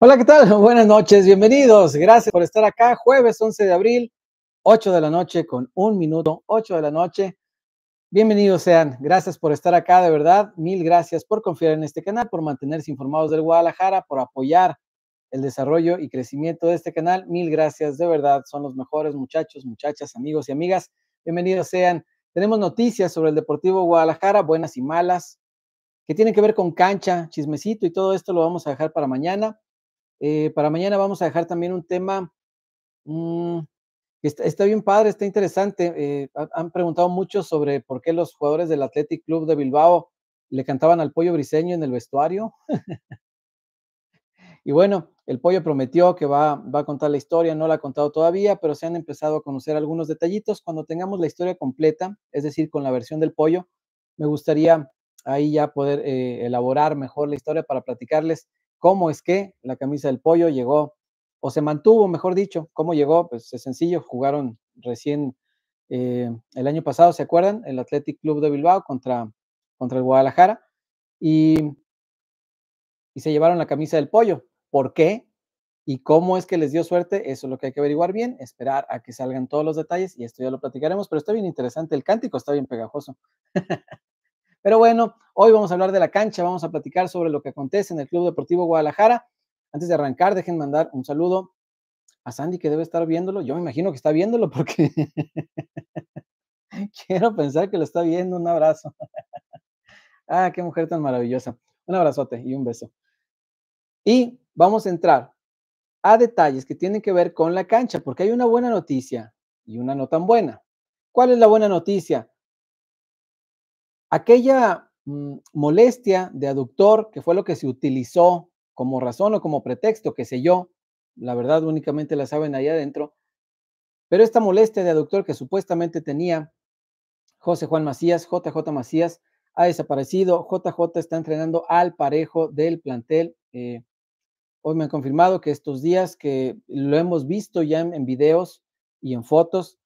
Hola, ¿qué tal? Buenas noches, bienvenidos. Gracias por estar acá. Jueves 11 de abril, 8 de la noche con un minuto, 8 de la noche. Bienvenidos sean. Gracias por estar acá, de verdad. Mil gracias por confiar en este canal, por mantenerse informados del Guadalajara, por apoyar el desarrollo y crecimiento de este canal. Mil gracias, de verdad. Son los mejores muchachos, muchachas, amigos y amigas. Bienvenidos sean. Tenemos noticias sobre el Deportivo Guadalajara, buenas y malas, que tienen que ver con cancha, chismecito y todo esto lo vamos a dejar para mañana. Eh, para mañana vamos a dejar también un tema mm, que está, bien padre, está interesante. Eh, han preguntado mucho sobre por qué los jugadores del Athletic Club de Bilbao le cantaban al pollo briseño en el vestuario. y bueno, el pollo prometió que va, a contar la historia, no la ha contado todavía, pero se han empezado a conocer algunos detallitos. Cuando tengamos la historia completa, es decir, con la versión del pollo, me gustaría ahí ya poder eh, elaborar mejor la historia para platicarles cómo es que la camisa del pollo llegó, o se mantuvo, mejor dicho, cómo llegó, pues es sencillo, jugaron recién eh, el año pasado, ¿se acuerdan? El Athletic Club de Bilbao contra, contra el Guadalajara y, y se llevaron la camisa del pollo. ¿Por qué? ¿Y cómo es que les dio suerte? Eso es lo que hay que averiguar bien, esperar a que salgan todos los detalles y esto ya lo platicaremos, pero está bien interesante, el cántico está bien pegajoso. Pero bueno, hoy vamos a hablar de la cancha, vamos a platicar sobre lo que acontece en el Club Deportivo Guadalajara. Antes de arrancar, dejen mandar un saludo a Sandy que debe estar viéndolo. Yo me imagino que está viéndolo porque quiero pensar que lo está viendo. Un abrazo. ah, qué mujer tan maravillosa. Un abrazote y un beso. Y vamos a entrar a detalles que tienen que ver con la cancha, porque hay una buena noticia y una no tan buena. ¿Cuál es la buena noticia? Aquella mm, molestia de aductor, que fue lo que se utilizó como razón o como pretexto, qué sé yo, la verdad únicamente la saben ahí adentro, pero esta molestia de aductor que supuestamente tenía José Juan Macías, JJ Macías, ha desaparecido. JJ está entrenando al parejo del plantel. Eh, hoy me han confirmado que estos días que lo hemos visto ya en, videos y en fotos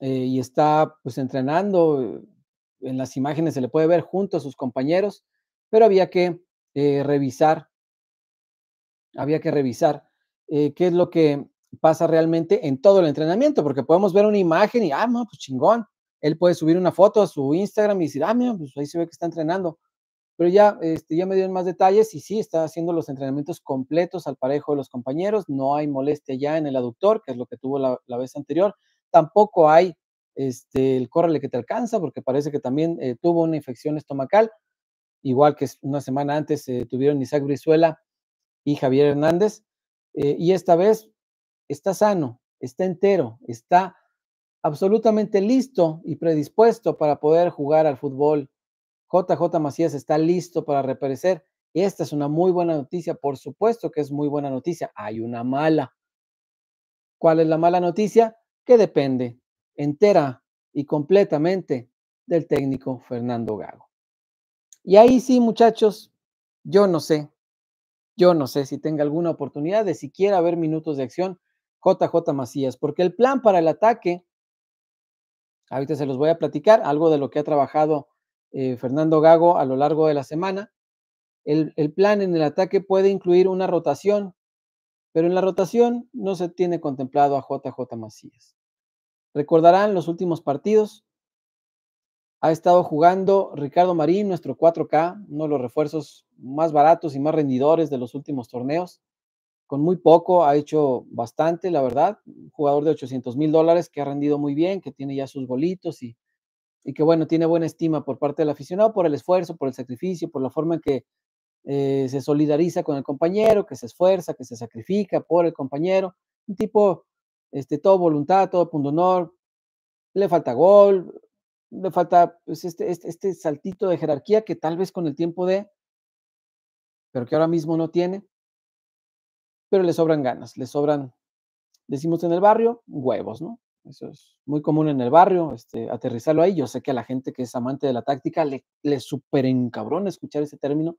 eh, y está pues entrenando en las imágenes se le puede ver junto a sus compañeros, pero había que eh, revisar, había que revisar eh, qué es lo que pasa realmente en todo el entrenamiento, porque podemos ver una imagen y, ah, no, pues chingón, él puede subir una foto a su Instagram y decir, ah, mira, pues ahí se ve que está entrenando. Pero ya, este, ya me dieron más detalles y sí, está haciendo los entrenamientos completos al parejo de los compañeros, no hay molestia ya en el aductor, que es lo que tuvo la vez anterior, tampoco hay este, el córrele que te alcanza, porque parece que también eh, tuvo una infección estomacal, igual que una semana antes eh, tuvieron Isaac Brizuela y Javier Hernández, eh, y esta vez está sano, está entero, está absolutamente listo y predispuesto para poder jugar al fútbol. JJ Macías está listo para reaparecer. Esta es una muy buena noticia, por supuesto que es muy buena noticia. Hay una mala. ¿Cuál es la mala noticia? Que depende entera y completamente del técnico Fernando Gago. Y ahí sí, muchachos, yo no sé, yo no sé si tenga alguna oportunidad de siquiera ver minutos de acción JJ Macías, porque el plan para el ataque, ahorita se los voy a platicar, algo de lo que ha trabajado eh, Fernando Gago a lo largo de la semana, el, el plan en el ataque puede incluir una rotación, pero en la rotación no se tiene contemplado a JJ Macías. Recordarán los últimos partidos. Ha estado jugando Ricardo Marín, nuestro 4K, uno de los refuerzos más baratos y más rendidores de los últimos torneos. Con muy poco ha hecho bastante, la verdad. jugador de 800 mil dólares que ha rendido muy bien, que tiene ya sus bolitos y, que, bueno, tiene buena estima por parte del aficionado por el esfuerzo, por el sacrificio, por la forma en que eh, se solidariza con el compañero, que se esfuerza, que se sacrifica por el compañero. Un tipo este, todo voluntad, todo punto honor, le falta gol, le falta pues, este, este, este, saltito de jerarquía que tal vez con el tiempo de, pero que ahora mismo no tiene, pero le sobran ganas, le sobran, decimos en el barrio, huevos, ¿no? Eso es muy común en el barrio, este, aterrizarlo ahí. Yo sé que a la gente que es amante de la táctica le, le súper escuchar ese término.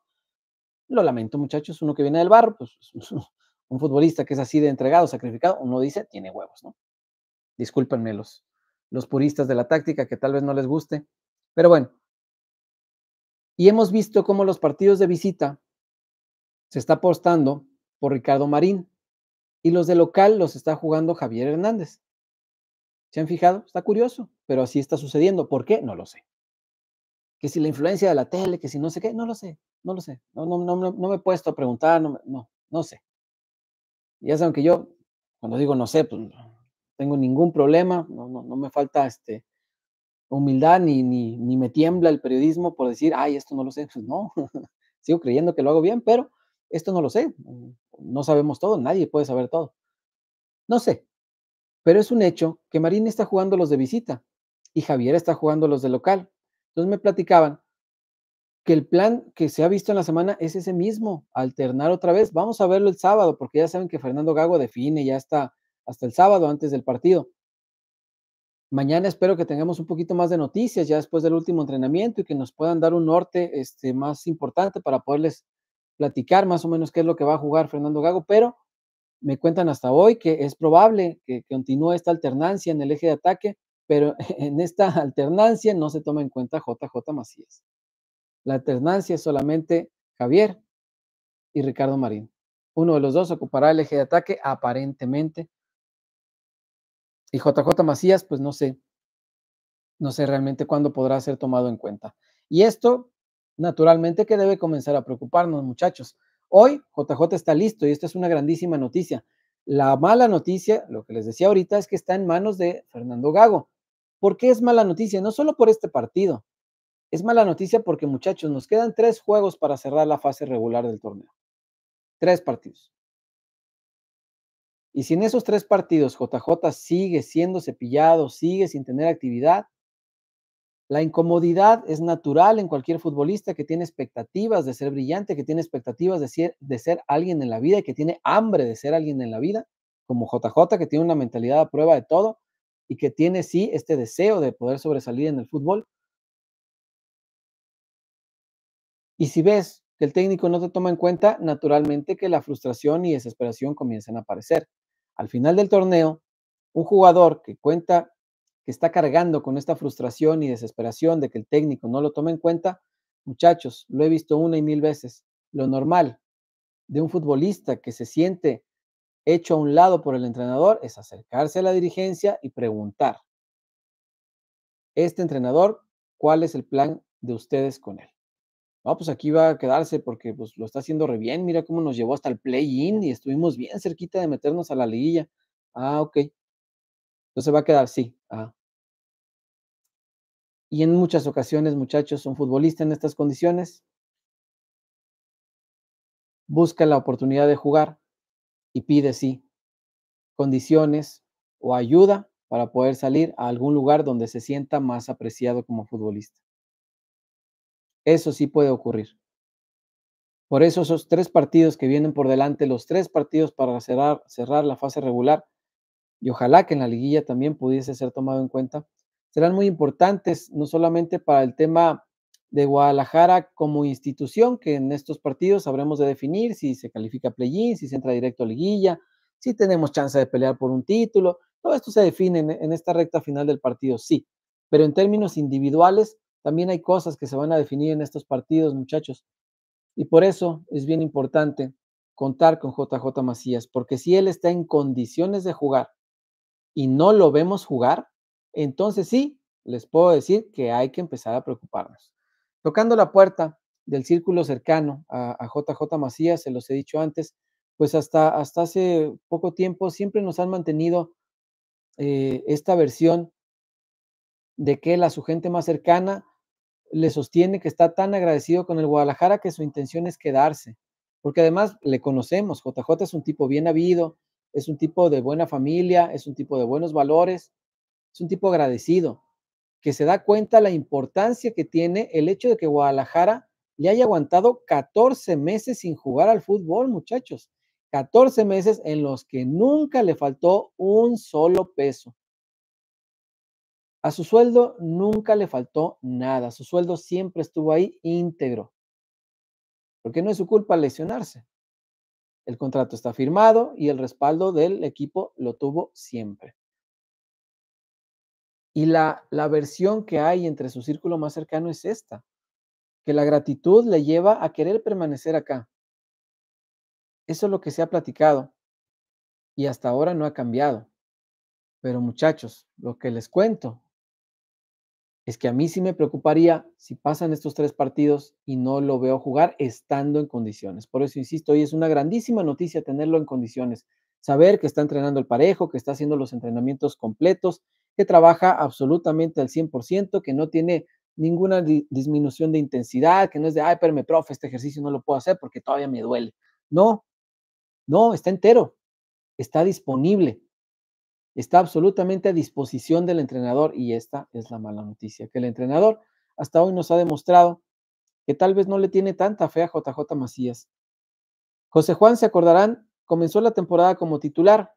Lo lamento, muchachos, uno que viene del barrio, pues un futbolista que es así de entregado, sacrificado, uno dice, tiene huevos, ¿no? Discúlpenme los, puristas de la táctica que tal vez no les guste, pero bueno. Y hemos visto cómo los partidos de visita se está apostando por Ricardo Marín y los de local los está jugando Javier Hernández. ¿Se han fijado? Está curioso, pero así está sucediendo. ¿Por qué? No lo sé. Que si la influencia de la tele, que si no sé qué, no lo sé, no lo sé. No, no, no, me he puesto a preguntar, no, no sé ya saben que yo, cuando digo no sé, pues tengo ningún problema, no, no, me falta este, humildad ni, ni, ni, me tiembla el periodismo por decir, ay, esto no lo sé. Pues no, sigo creyendo que lo hago bien, pero esto no lo sé. No sabemos todo, nadie puede saber todo. No sé, pero es un hecho que Marín está jugando los de visita y Javier está jugando los de local. Entonces me platicaban que el plan que se ha visto en la semana es ese mismo, alternar otra vez. Vamos a verlo el sábado, porque ya saben que Fernando Gago define ya está hasta el sábado antes del partido. Mañana espero que tengamos un poquito más de noticias ya después del último entrenamiento y que nos puedan dar un norte este, más importante para poderles platicar más o menos qué es lo que va a jugar Fernando Gago, pero me cuentan hasta hoy que es probable que continúe esta alternancia en el eje de ataque, pero en esta alternancia no se toma en cuenta JJ Macías. La alternancia es solamente Javier y Ricardo Marín. Uno de los dos ocupará el eje de ataque aparentemente. Y JJ Macías, pues no sé, no sé realmente cuándo podrá ser tomado en cuenta. Y esto, naturalmente, que debe comenzar a preocuparnos, muchachos. Hoy JJ está listo y esto es una grandísima noticia. La mala noticia, lo que les decía ahorita, es que está en manos de Fernando Gago. ¿Por qué es mala noticia? No solo por este partido, es mala noticia porque, muchachos, nos quedan tres juegos para cerrar la fase regular del torneo. Tres partidos. Y si en esos tres partidos JJ sigue siendo cepillado, sigue sin tener actividad, la incomodidad es natural en cualquier futbolista que tiene expectativas de ser brillante, que tiene expectativas de ser, alguien en la vida y que tiene hambre de ser alguien en la vida, como JJ, que tiene una mentalidad a prueba de todo y que tiene sí este deseo de poder sobresalir en el fútbol. Y si ves que el técnico no te toma en cuenta, naturalmente que la frustración y desesperación comienzan a aparecer. Al final del torneo, un jugador que cuenta, que está cargando con esta frustración y desesperación de que el técnico no lo toma en cuenta, muchachos, lo he visto una y mil veces, lo normal de un futbolista que se siente hecho a un lado por el entrenador es acercarse a la dirigencia y preguntar, este entrenador, ¿cuál es el plan de ustedes con él? Ah, pues aquí va a quedarse porque pues, lo está haciendo re bien, mira cómo nos llevó hasta el play-in y estuvimos bien cerquita de meternos a la liguilla. Ah, ok. Entonces va a quedar, sí. Ah. Y en muchas ocasiones, muchachos, un futbolista en estas condiciones busca la oportunidad de jugar y pide, sí, condiciones o ayuda para poder salir a algún lugar donde se sienta más apreciado como futbolista. Eso sí puede ocurrir. Por eso esos tres partidos que vienen por delante, los tres partidos para cerrar, cerrar la fase regular, y ojalá que en la liguilla también pudiese ser tomado en cuenta, serán muy importantes, no solamente para el tema de Guadalajara como institución, que en estos partidos habremos de definir si se califica play-in, si se entra directo a liguilla, si tenemos chance de pelear por un título. Todo esto se define en esta recta final del partido, sí, pero en términos individuales también hay cosas que se van a definir en estos partidos, muchachos. Y por eso es bien importante contar con JJ Macías, porque si él está en condiciones de jugar y no lo vemos jugar, entonces sí, les puedo decir que hay que empezar a preocuparnos. Tocando la puerta del círculo cercano a, JJ Macías, se los he dicho antes, pues hasta, hasta hace poco tiempo siempre nos han mantenido eh, esta versión de que la su gente más cercana le sostiene que está tan agradecido con el Guadalajara que su intención es quedarse, porque además le conocemos, JJ es un tipo bien habido, es un tipo de buena familia, es un tipo de buenos valores, es un tipo agradecido, que se da cuenta la importancia que tiene el hecho de que Guadalajara le haya aguantado 14 meses sin jugar al fútbol, muchachos. 14 meses en los que nunca le faltó un solo peso. A su sueldo nunca le faltó nada, su sueldo siempre estuvo ahí íntegro, porque no es su culpa lesionarse. El contrato está firmado y el respaldo del equipo lo tuvo siempre. Y la, versión que hay entre su círculo más cercano es esta, que la gratitud le lleva a querer permanecer acá. Eso es lo que se ha platicado y hasta ahora no ha cambiado. Pero muchachos, lo que les cuento es que a mí sí me preocuparía si pasan estos tres partidos y no lo veo jugar estando en condiciones. Por eso insisto, hoy es una grandísima noticia tenerlo en condiciones. Saber que está entrenando el parejo, que está haciendo los entrenamientos completos, que trabaja absolutamente al 100%, que no tiene ninguna disminución de intensidad, que no es de, ay, pero me profe, este ejercicio no lo puedo hacer porque todavía me duele. No, no, está entero, está disponible está absolutamente a disposición del entrenador y esta es la mala noticia, que el entrenador hasta hoy nos ha demostrado que tal vez no le tiene tanta fe a JJ Macías. José Juan, se acordarán, comenzó la temporada como titular.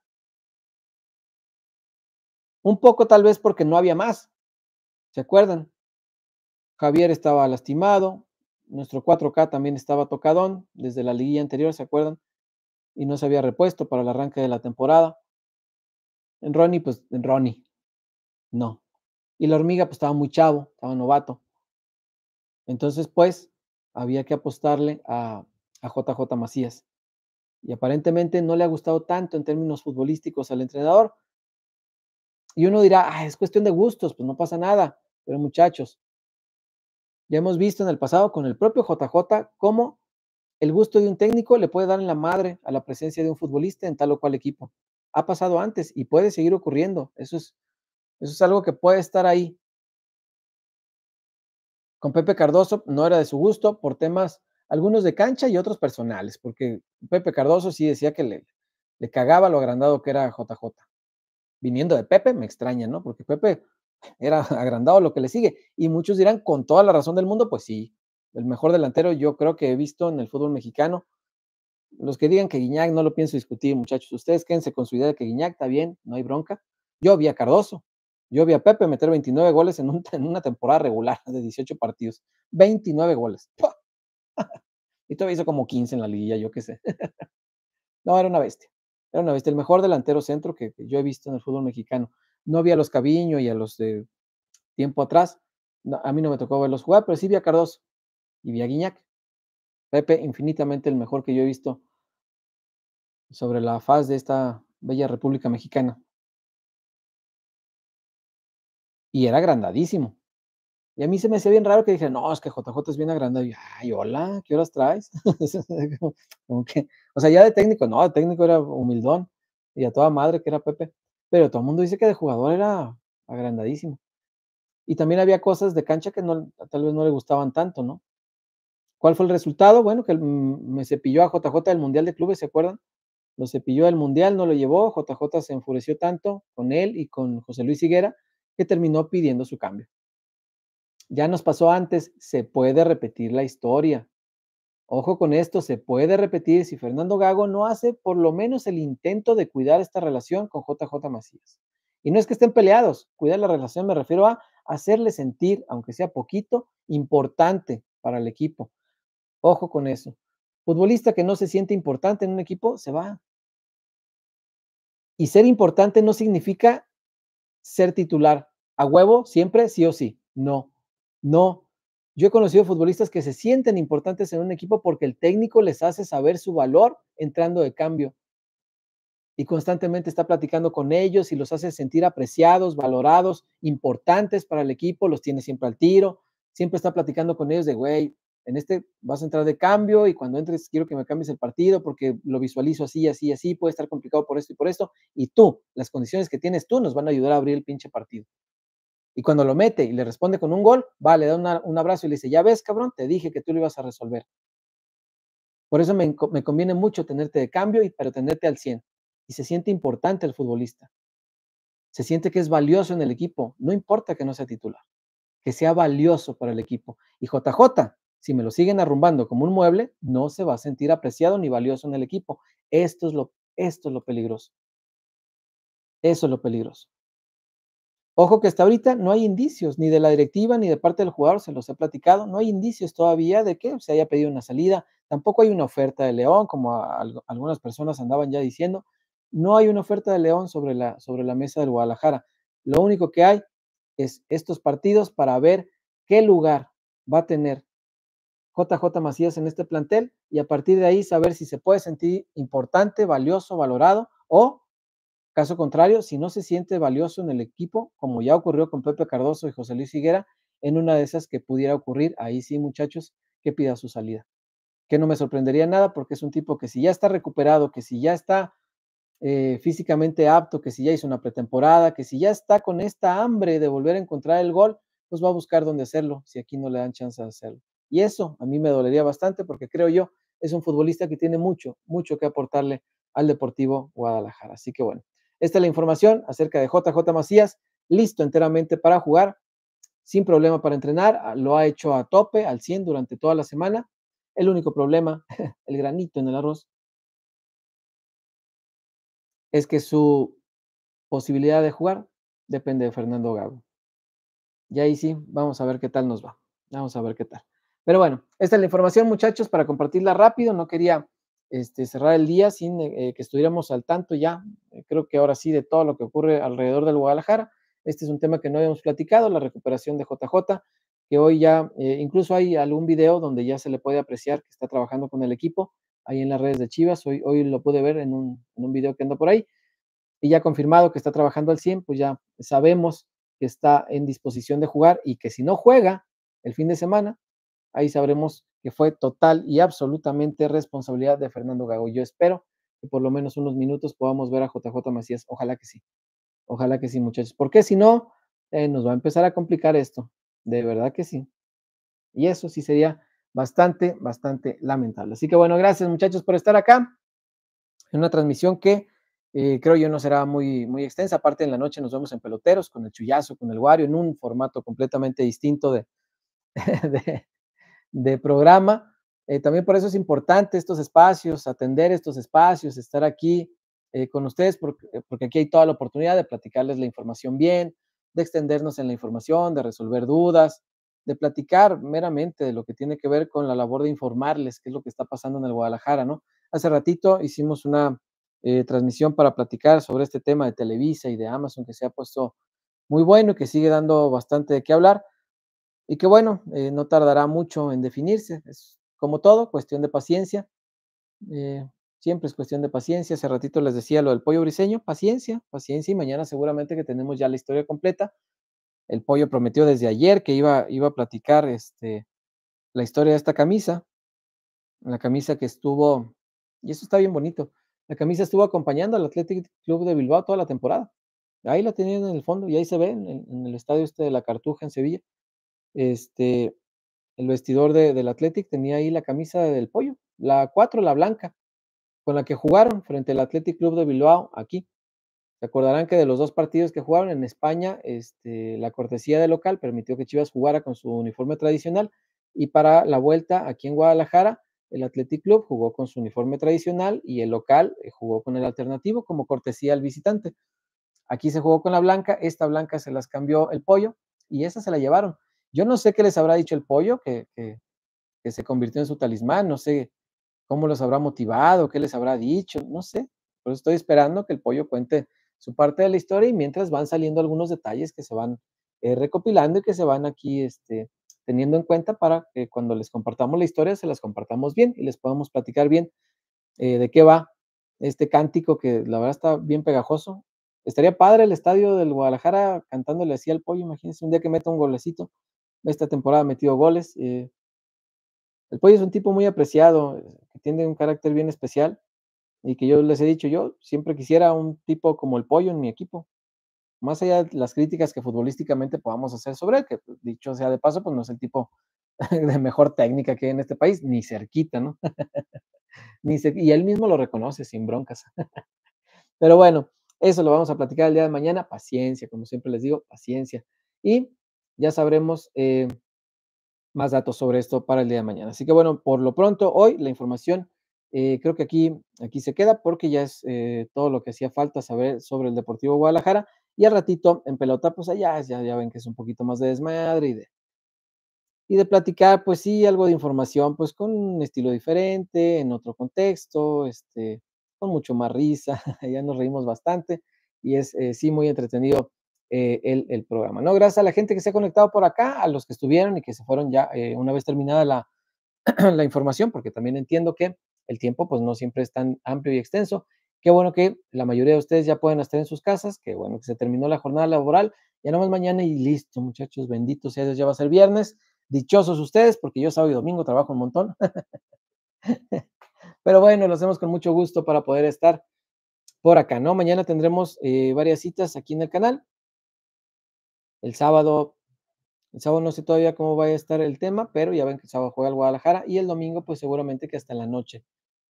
Un poco tal vez porque no había más. ¿Se acuerdan? Javier estaba lastimado, nuestro 4K también estaba tocadón desde la liguilla anterior, ¿se acuerdan? Y no se había repuesto para el arranque de la temporada. En Ronnie, pues en Ronnie, no. Y la hormiga, pues estaba muy chavo, estaba novato. Entonces, pues, había que apostarle a, a JJ Macías. Y aparentemente no le ha gustado tanto en términos futbolísticos al entrenador. Y uno dirá, es cuestión de gustos, pues no pasa nada. Pero muchachos, ya hemos visto en el pasado con el propio JJ cómo el gusto de un técnico le puede dar en la madre a la presencia de un futbolista en tal o cual equipo ha pasado antes y puede seguir ocurriendo. Eso es, eso es algo que puede estar ahí. Con Pepe Cardoso no era de su gusto por temas, algunos de cancha y otros personales, porque Pepe Cardoso sí decía que le, le cagaba lo agrandado que era JJ. Viniendo de Pepe, me extraña, ¿no? Porque Pepe era agrandado lo que le sigue. Y muchos dirán, con toda la razón del mundo, pues sí, el mejor delantero yo creo que he visto en el fútbol mexicano los que digan que Guiñac no lo pienso discutir, muchachos. Ustedes quédense con su idea de que Guiñac está bien, no hay bronca. Yo vi a Cardoso, yo vi a Pepe meter 29 goles en, una temporada regular de 18 partidos. 29 goles. Y todavía hizo como 15 en la liguilla, yo qué sé. No, era una bestia. Era una bestia. El mejor delantero centro que yo he visto en el fútbol mexicano. No vi a los Caviño y a los de tiempo atrás. a mí no me tocó verlos jugar, pero sí vi a Cardoso y vi a Guiñac. Pepe, infinitamente el mejor que yo he visto sobre la faz de esta bella República Mexicana. Y era agrandadísimo. Y a mí se me hacía bien raro que dije, no, es que JJ es bien agrandado. Y ay, hola, ¿qué horas traes? o sea, ya de técnico, no, de técnico era humildón y a toda madre que era Pepe. Pero todo el mundo dice que de jugador era agrandadísimo. Y también había cosas de cancha que tal vez no le gustaban tanto, ¿no? ¿Cuál fue el resultado? Bueno, que mm, me cepilló a JJ del Mundial de Clubes, ¿se acuerdan? Lo cepilló del Mundial, no lo llevó, JJ se enfureció tanto con él y con José Luis Higuera que terminó pidiendo su cambio. Ya nos pasó antes, se puede repetir la historia. Ojo con esto, se puede repetir si Fernando Gago no hace por lo menos el intento de cuidar esta relación con JJ Macías. Y no es que estén peleados, cuidar la relación me refiero a hacerle sentir, aunque sea poquito, importante para el equipo, Ojo con eso. Futbolista que no se siente importante en un equipo, se va. Y ser importante no significa ser titular. A huevo, siempre, sí o sí. No, no. Yo he conocido futbolistas que se sienten importantes en un equipo porque el técnico les hace saber su valor entrando de cambio. Y constantemente está platicando con ellos y los hace sentir apreciados, valorados, importantes para el equipo, los tiene siempre al tiro, siempre está platicando con ellos de, güey, en este vas a entrar de cambio y cuando entres quiero que me cambies el partido porque lo visualizo así, así, así, puede estar complicado por esto y por esto, y tú, las condiciones que tienes tú nos van a ayudar a abrir el pinche partido. Y cuando lo mete y le responde con un gol, va, le da un abrazo y le dice, ya ves, cabrón, te dije que tú lo ibas a resolver. Por eso me, conviene mucho tenerte de cambio, y, pero tenerte al 100. Y se siente importante el futbolista. Se siente que es valioso en el equipo, no importa que no sea titular, que sea valioso para el equipo. Y JJ, si me lo siguen arrumbando como un mueble, no se va a sentir apreciado ni valioso en el equipo. Esto es lo, esto es lo peligroso. Eso es lo peligroso. Ojo que hasta ahorita no hay indicios, ni de la directiva, ni de parte del jugador, se los he platicado, no hay indicios todavía de que se haya pedido una salida, tampoco hay una oferta de León, como algunas personas andaban ya diciendo, no hay una oferta de León sobre la, sobre la mesa del Guadalajara. Lo único que hay es estos partidos para ver qué lugar va a tener JJ Macías en este plantel y a partir de ahí saber si se puede sentir importante, valioso, valorado o, caso contrario, si no se siente valioso en el equipo, como ya ocurrió con Pepe Cardoso y José Luis Higuera, en una de esas que pudiera ocurrir, ahí sí, muchachos, que pida su salida. Que no me sorprendería nada porque es un tipo que si ya está recuperado, que si ya está eh, físicamente apto, que si ya hizo una pretemporada, que si ya está con esta hambre de volver a encontrar el gol, pues va a buscar dónde hacerlo si aquí no le dan chance de hacerlo. Y eso a mí me dolería bastante porque creo yo es un futbolista que tiene mucho, mucho que aportarle al Deportivo Guadalajara. Así que bueno, esta es la información acerca de JJ Macías, listo enteramente para jugar, sin problema para entrenar, ah, lo ha hecho a tope, al 100 durante toda la semana. El único problema, el granito en el arroz, es que su posibilidad de jugar depende de Fernando Gago. Y ahí sí, vamos a ver qué tal nos va. Vamos a ver qué tal. Pero bueno, esta es la información, muchachos, para compartirla rápido. No quería este, cerrar el día sin eh, que estuviéramos al tanto ya, eh, creo que ahora sí, de todo lo que ocurre alrededor del Guadalajara. Este es un tema que no habíamos platicado, la recuperación de JJ, que hoy ya, eh, incluso hay algún video donde ya se le puede apreciar que está trabajando con el equipo ahí en las redes de Chivas. Hoy, lo pude ver en un, en un video que anda por ahí. Y ya confirmado que está trabajando al 100, pues ya sabemos que está en disposición de jugar y que si no juega el fin de semana, ahí sabremos que fue total y absolutamente responsabilidad de Fernando Gago. Yo espero que por lo menos unos minutos podamos ver a JJ Macías. Ojalá que sí. Ojalá que sí, muchachos. Porque si no, eh, nos va a empezar a complicar esto. De verdad que sí. Y eso sí sería bastante, bastante lamentable. Así que bueno, gracias muchachos por estar acá en una transmisión que eh, creo yo no será muy, muy extensa. Aparte en la noche nos vemos en peloteros con el chullazo, con el guario, en un formato completamente distinto de, de programa. Eh, también por eso es importante estos espacios, atender estos espacios, estar aquí eh, con ustedes, porque, eh, porque, aquí hay toda la oportunidad de platicarles la información bien, de extendernos en la información, de resolver dudas, de platicar meramente de lo que tiene que ver con la labor de informarles qué es lo que está pasando en el Guadalajara, ¿no? Hace ratito hicimos una transmisión para platicar sobre este tema de Televisa y de Amazon que se ha puesto muy bueno y que sigue dando bastante de qué hablar y que bueno, eh, no tardará mucho en definirse. Es como todo, cuestión de paciencia. Eh, siempre es cuestión de paciencia. Hace ratito les decía lo del pollo briseño, paciencia, paciencia y mañana seguramente que tenemos ya la historia completa. El pollo prometió desde ayer que iba, iba a platicar este, la historia de esta camisa, la camisa que estuvo, y eso está bien bonito, la camisa estuvo acompañando al Athletic Club de Bilbao toda la temporada. Ahí la tenían en el fondo y ahí se ve en, en el estadio este de la Cartuja en Sevilla este, el vestidor de, del Athletic tenía ahí la camisa del pollo, la 4, la blanca, con la que jugaron frente al Athletic Club de Bilbao aquí. Se acordarán que de los dos partidos que jugaron en España, este, la cortesía del local permitió que Chivas jugara con su uniforme tradicional y para la vuelta aquí en Guadalajara, el Athletic Club jugó con su uniforme tradicional y el local eh, jugó con el alternativo como cortesía al visitante. Aquí se jugó con la blanca, esta blanca se las cambió el pollo y esa se la llevaron. Yo no sé qué les habrá dicho el pollo que, se convirtió en su talismán, no sé cómo los habrá motivado, qué les habrá dicho, no sé. Pero estoy esperando que el pollo cuente su parte de la historia y mientras van saliendo algunos detalles que se van eh, recopilando y que se van aquí este, teniendo en cuenta para que cuando les compartamos la historia se las compartamos bien y les podamos platicar bien eh, de qué va este cántico que la verdad está bien pegajoso. Estaría padre el estadio del Guadalajara cantándole así al pollo, imagínense un día que meta un golecito esta temporada ha metido goles. Eh, el Pollo es un tipo muy apreciado, eh, que tiene un carácter bien especial y que yo les he dicho, yo siempre quisiera un tipo como el Pollo en mi equipo. Más allá de las críticas que futbolísticamente podamos hacer sobre él, que pues, dicho sea de paso, pues no es el tipo de mejor técnica que hay en este país, ni cerquita, ¿no? ni y él mismo lo reconoce sin broncas. Pero bueno, eso lo vamos a platicar el día de mañana. Paciencia, como siempre les digo, paciencia. Y ya sabremos eh, más datos sobre esto para el día de mañana. Así que bueno, por lo pronto, hoy la información eh, creo que aquí, aquí se queda porque ya es eh, todo lo que hacía falta saber sobre el Deportivo Guadalajara. Y al ratito, en pelota, pues allá ya, ya ven que es un poquito más de desmadre y de, platicar, pues sí, algo de información, pues con un estilo diferente, en otro contexto, este, con mucho más risa, ya nos reímos bastante y es sí muy entretenido eh, el, programa. ¿no? Gracias a la gente que se ha conectado por acá, a los que estuvieron y que se fueron ya eh, una vez terminada la, información, porque también entiendo que el tiempo pues no siempre es tan amplio y extenso. Qué bueno que la mayoría de ustedes ya pueden estar en sus casas, qué bueno que se terminó la jornada laboral, ya nomás mañana y listo, muchachos, benditos sea ya va a ser viernes. Dichosos ustedes, porque yo sábado y domingo trabajo un montón. Pero bueno, lo hacemos con mucho gusto para poder estar por acá, ¿no? Mañana tendremos eh, varias citas aquí en el canal el sábado, el sábado no sé todavía cómo va a estar el tema, pero ya ven que el sábado juega el Guadalajara y el domingo pues seguramente que hasta en la noche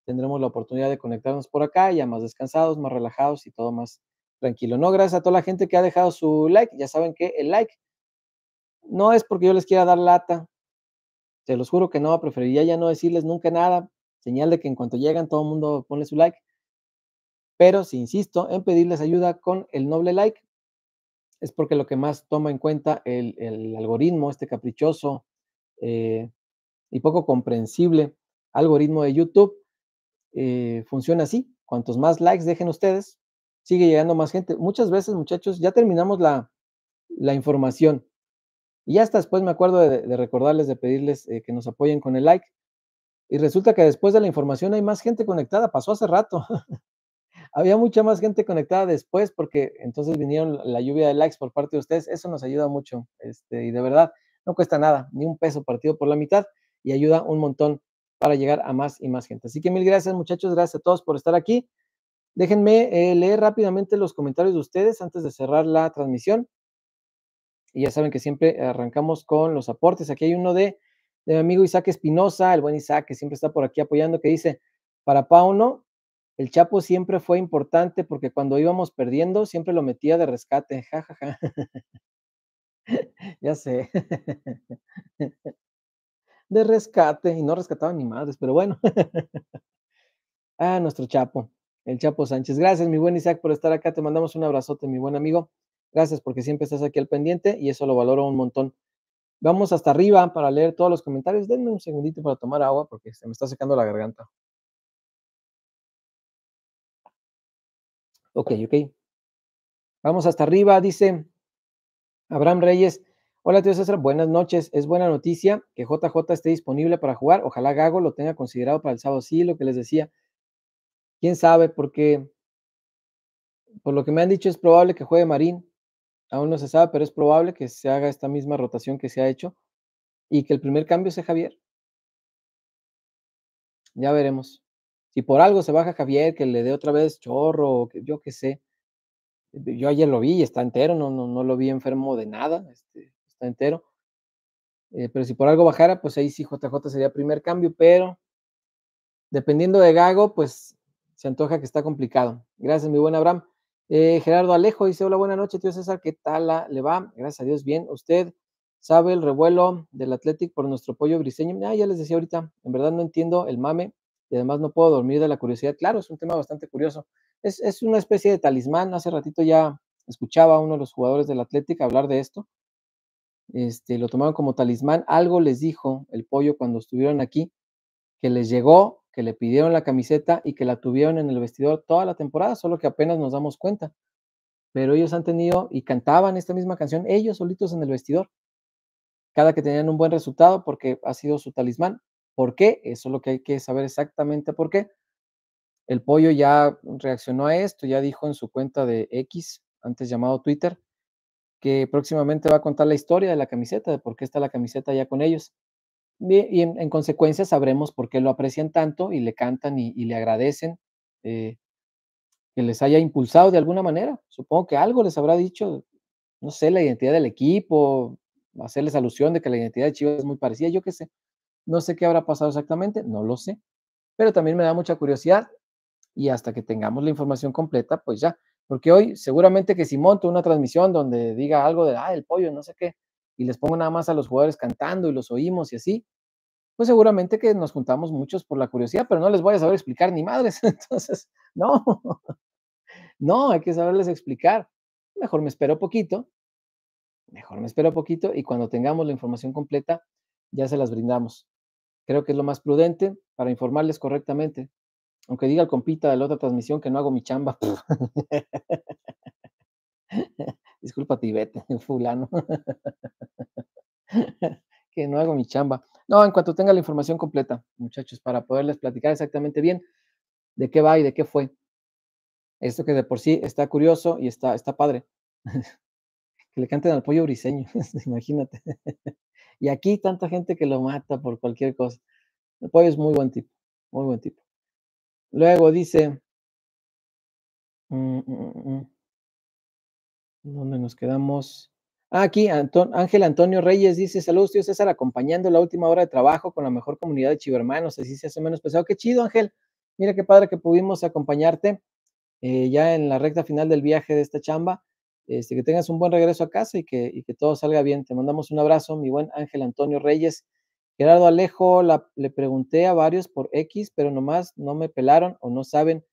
tendremos la oportunidad de conectarnos por acá, ya más descansados, más relajados y todo más tranquilo. No, gracias a toda la gente que ha dejado su like. Ya saben que el like no es porque yo les quiera dar lata. Se los juro que no, preferiría ya no decirles nunca nada. Señal de que en cuanto llegan todo el mundo pone su like. Pero si insisto en pedirles ayuda con el noble like, es porque lo que más toma en cuenta el, algoritmo, este caprichoso eh, y poco comprensible algoritmo de YouTube, eh, funciona así. Cuantos más likes dejen ustedes, sigue llegando más gente. Muchas veces, muchachos, ya terminamos la, información. Y hasta después me acuerdo de, recordarles, de pedirles eh, que nos apoyen con el like. Y resulta que después de la información hay más gente conectada. Pasó hace rato. había mucha más gente conectada después porque entonces vinieron la lluvia de likes por parte de ustedes. Eso nos ayuda mucho. Este, y de verdad, no cuesta nada, ni un peso partido por la mitad y ayuda un montón para llegar a más y más gente. Así que mil gracias muchachos, gracias a todos por estar aquí. Déjenme eh, leer rápidamente los comentarios de ustedes antes de cerrar la transmisión. Y ya saben que siempre arrancamos con los aportes. Aquí hay uno de, de mi amigo Isaac Espinosa, el buen Isaac, que siempre está por aquí apoyando, que dice, para Pauno, el Chapo siempre fue importante porque cuando íbamos perdiendo siempre lo metía de rescate. Ja, ja, ja. ya sé. de rescate. Y no rescataba ni madres, pero bueno. ah, nuestro Chapo. El Chapo Sánchez. Gracias, mi buen Isaac, por estar acá. Te mandamos un abrazote, mi buen amigo. Gracias porque siempre estás aquí al pendiente y eso lo valoro un montón. Vamos hasta arriba para leer todos los comentarios. Denme un segundito para tomar agua porque se me está secando la garganta. Ok, ok. Vamos hasta arriba, dice Abraham Reyes. Hola, tío César, buenas noches. Es buena noticia que JJ esté disponible para jugar. Ojalá Gago lo tenga considerado para el sábado. Sí, lo que les decía. Quién sabe, porque por lo que me han dicho es probable que juegue Marín. Aún no se sabe, pero es probable que se haga esta misma rotación que se ha hecho y que el primer cambio sea Javier. Ya veremos. Si por algo se baja Javier, que le dé otra vez chorro, yo qué sé. Yo ayer lo vi y está entero, no, no, lo vi enfermo de nada, este, está entero. Eh, pero si por algo bajara, pues ahí sí JJ sería primer cambio, pero dependiendo de Gago, pues se antoja que está complicado. Gracias, mi buen Abraham. Eh, Gerardo Alejo dice: Hola, buena noche, tío César, ¿qué tal le va? Gracias a Dios, bien. ¿Usted sabe el revuelo del Athletic por nuestro pollo briseño? Ah, ya les decía ahorita, en verdad no entiendo el mame, y además no puedo dormir de la curiosidad. Claro, es un tema bastante curioso. Es, una especie de talismán. Hace ratito ya escuchaba a uno de los jugadores del Atlético hablar de esto. Este, lo tomaron como talismán. Algo les dijo el pollo cuando estuvieron aquí, que les llegó, que le pidieron la camiseta y que la tuvieron en el vestidor toda la temporada, solo que apenas nos damos cuenta. Pero ellos han tenido y cantaban esta misma canción ellos solitos en el vestidor, cada que tenían un buen resultado porque ha sido su talismán. ¿Por qué? Eso es lo que hay que saber exactamente por qué. El pollo ya reaccionó a esto, ya dijo en su cuenta de X, antes llamado Twitter, que próximamente va a contar la historia de la camiseta, de por qué está la camiseta ya con ellos. Y, en, consecuencia sabremos por qué lo aprecian tanto y le cantan y, le agradecen eh, que les haya impulsado de alguna manera. Supongo que algo les habrá dicho, no sé, la identidad del equipo, hacerles alusión de que la identidad de Chivas es muy parecida, yo qué sé. No sé qué habrá pasado exactamente, no lo sé, pero también me da mucha curiosidad y hasta que tengamos la información completa, pues ya, porque hoy seguramente que si monto una transmisión donde diga algo de, ah, el pollo, no sé qué, y les pongo nada más a los jugadores cantando y los oímos y así, pues seguramente que nos juntamos muchos por la curiosidad, pero no les voy a saber explicar ni madres, entonces, no, no, hay que saberles explicar. Mejor me espero poquito, mejor me espero poquito y cuando tengamos la información completa, ya se las brindamos. Creo que es lo más prudente para informarles correctamente. Aunque diga el compita de la otra transmisión que no hago mi chamba. Pues. Disculpa, Tibete, fulano. que no hago mi chamba. No, en cuanto tenga la información completa, muchachos, para poderles platicar exactamente bien de qué va y de qué fue. Esto que de por sí está curioso y está, está padre. que le canten al pollo briseño, imagínate. Y aquí tanta gente que lo mata por cualquier cosa. El pollo es muy buen tipo, muy buen tipo. Luego dice, mm, mm, mm, ¿dónde nos quedamos? Ah, aquí Ángel Antonio Reyes dice, saludos, tío César, acompañando la última hora de trabajo con la mejor comunidad de Chivermanos, así se hace menos pesado. Qué chido, Ángel. Mira qué padre que pudimos acompañarte eh, ya en la recta final del viaje de esta chamba. Este, que tengas un buen regreso a casa y que, que todo salga bien. Te mandamos un abrazo, mi buen Ángel Antonio Reyes. Gerardo Alejo, le pregunté a varios por X, pero nomás no me pelaron o no saben.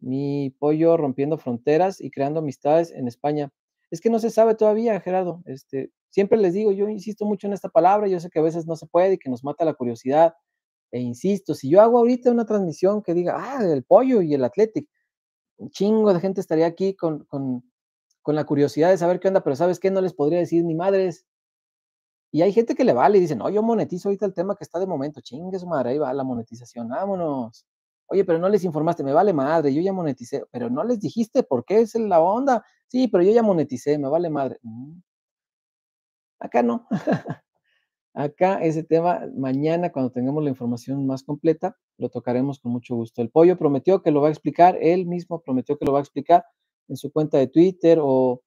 Mi pollo rompiendo fronteras y creando amistades en España. Es que no se sabe todavía, Gerardo. Este, siempre les digo, yo insisto mucho en esta palabra, yo sé que a veces no se puede y que nos mata la curiosidad. E insisto, si yo hago ahorita una transmisión que diga, ah, el pollo y el Athletic, un chingo de gente estaría aquí con con la curiosidad de saber qué onda, pero ¿sabes qué? No les podría decir ni madres. Y hay gente que le vale y dice, no, yo monetizo ahorita el tema que está de momento, chingue su madre, ahí va la monetización, vámonos. Oye, pero no les informaste, me vale madre, yo ya moneticé, pero no les dijiste por qué es la onda. Sí, pero yo ya moneticé, me vale madre. Mm. Acá no. Acá ese tema, mañana cuando tengamos la información más completa, lo tocaremos con mucho gusto. El pollo prometió que lo va a explicar, él mismo prometió que lo va a explicar en su cuenta de Twitter o,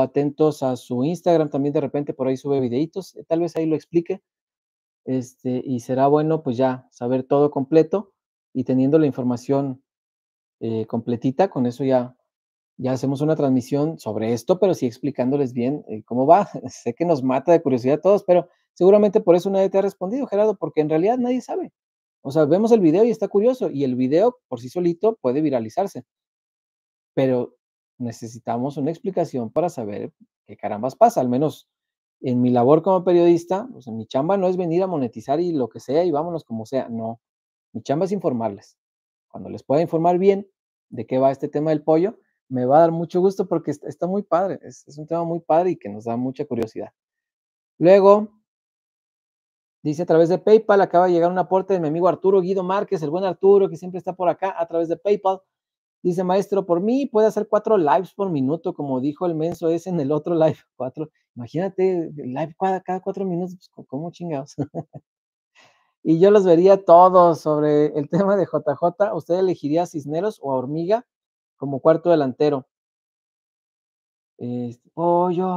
atentos a su Instagram, también de repente por ahí sube videitos, eh, tal vez ahí lo explique, este, y será bueno pues ya saber todo completo y teniendo la información eh, completita, con eso ya, ya hacemos una transmisión sobre esto, pero sí explicándoles bien eh, cómo va, sé que nos mata de curiosidad a todos, pero seguramente por eso nadie te ha respondido, Gerardo, porque en realidad nadie sabe. O sea, vemos el video y está curioso, y el video por sí solito puede viralizarse pero necesitamos una explicación para saber qué carambas pasa, al menos en mi labor como periodista, en mi chamba no es venir a monetizar y lo que sea y vámonos como sea, no. Mi chamba es informarles. Cuando les pueda informar bien de qué va este tema del pollo, me va a dar mucho gusto porque está muy padre, es, un tema muy padre y que nos da mucha curiosidad. Luego, dice a través de PayPal, acaba de llegar una aporte de mi amigo Arturo Guido Márquez, el buen Arturo que siempre está por acá a través de PayPal. Dice, maestro, por mí puede hacer cuatro lives por minuto, como dijo el menso ese en el otro live. Cuatro, imagínate, live cada, cada cuatro minutos, pues, ¿cómo chingados? y yo los vería todos sobre el tema de JJ. ¿Usted elegiría Cisneros o a Hormiga como cuarto delantero? Este, oh, yo,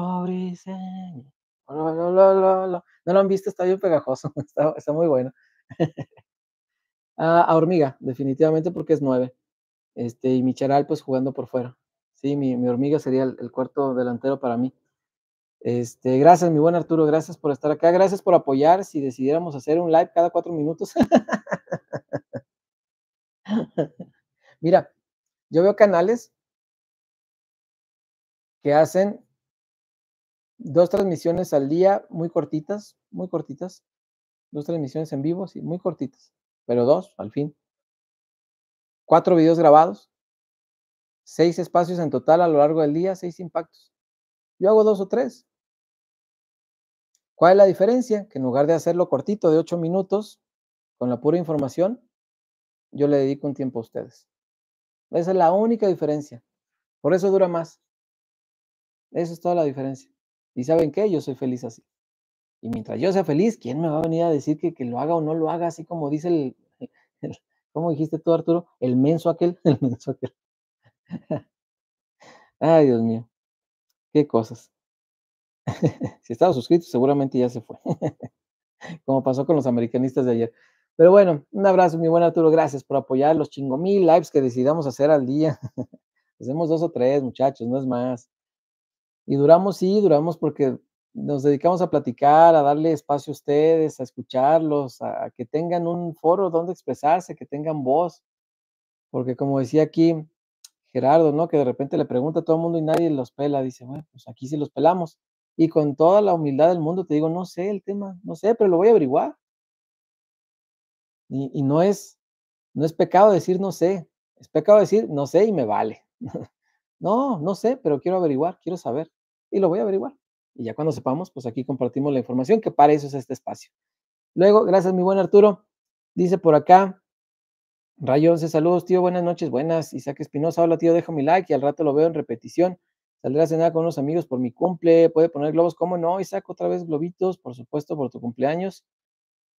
no lo han visto, está bien pegajoso, está, muy bueno. a Hormiga, definitivamente, porque es nueve este, y Micharal pues jugando por fuera. Sí, mi, hormiga sería el, cuarto delantero para mí. Este, gracias, mi buen Arturo, gracias por estar acá, gracias por apoyar. Si decidiéramos hacer un live cada cuatro minutos. Mira, yo veo canales que hacen dos transmisiones al día muy cortitas, muy cortitas. Dos transmisiones en vivo, sí, muy cortitas, pero dos al fin cuatro videos grabados, seis espacios en total a lo largo del día, seis impactos. Yo hago dos o tres. ¿Cuál es la diferencia? Que en lugar de hacerlo cortito de ocho minutos, con la pura información, yo le dedico un tiempo a ustedes. Esa es la única diferencia. Por eso dura más. Esa es toda la diferencia. Y saben qué, yo soy feliz así. Y mientras yo sea feliz, ¿quién me va a venir a decir que, que lo haga o no lo haga así como dice el, ¿Cómo dijiste tú, Arturo? El menso aquel, el menso aquel. Ay, Dios mío, qué cosas. si estaba suscrito, seguramente ya se fue, como pasó con los americanistas de ayer. Pero bueno, un abrazo, mi buen Arturo. Gracias por apoyar los chingo mil lives que decidamos hacer al día. Hacemos dos o tres, muchachos, no es más. Y duramos, sí, duramos porque nos dedicamos a platicar, a darle espacio a ustedes, a escucharlos, a, que tengan un foro donde expresarse, que tengan voz. Porque como decía aquí Gerardo, ¿no? Que de repente le pregunta a todo el mundo y nadie los pela. Dice, bueno, pues aquí sí los pelamos. Y con toda la humildad del mundo te digo, no sé el tema, no sé, pero lo voy a averiguar. Y, y no es, no es pecado decir no sé, es pecado decir no sé y me vale. no, no sé, pero quiero averiguar, quiero saber y lo voy a averiguar. Y ya cuando sepamos, pues aquí compartimos la información, que para eso es este espacio. Luego, gracias, mi buen Arturo. Dice por acá, 11, saludos, tío, buenas noches, buenas. Isaac Espinosa, hola, tío, Dejo mi like y al rato lo veo en repetición. Saldré a cenar con unos amigos por mi cumple. Puede poner globos, ¿cómo no? Isaac, otra vez globitos, por supuesto, por tu cumpleaños.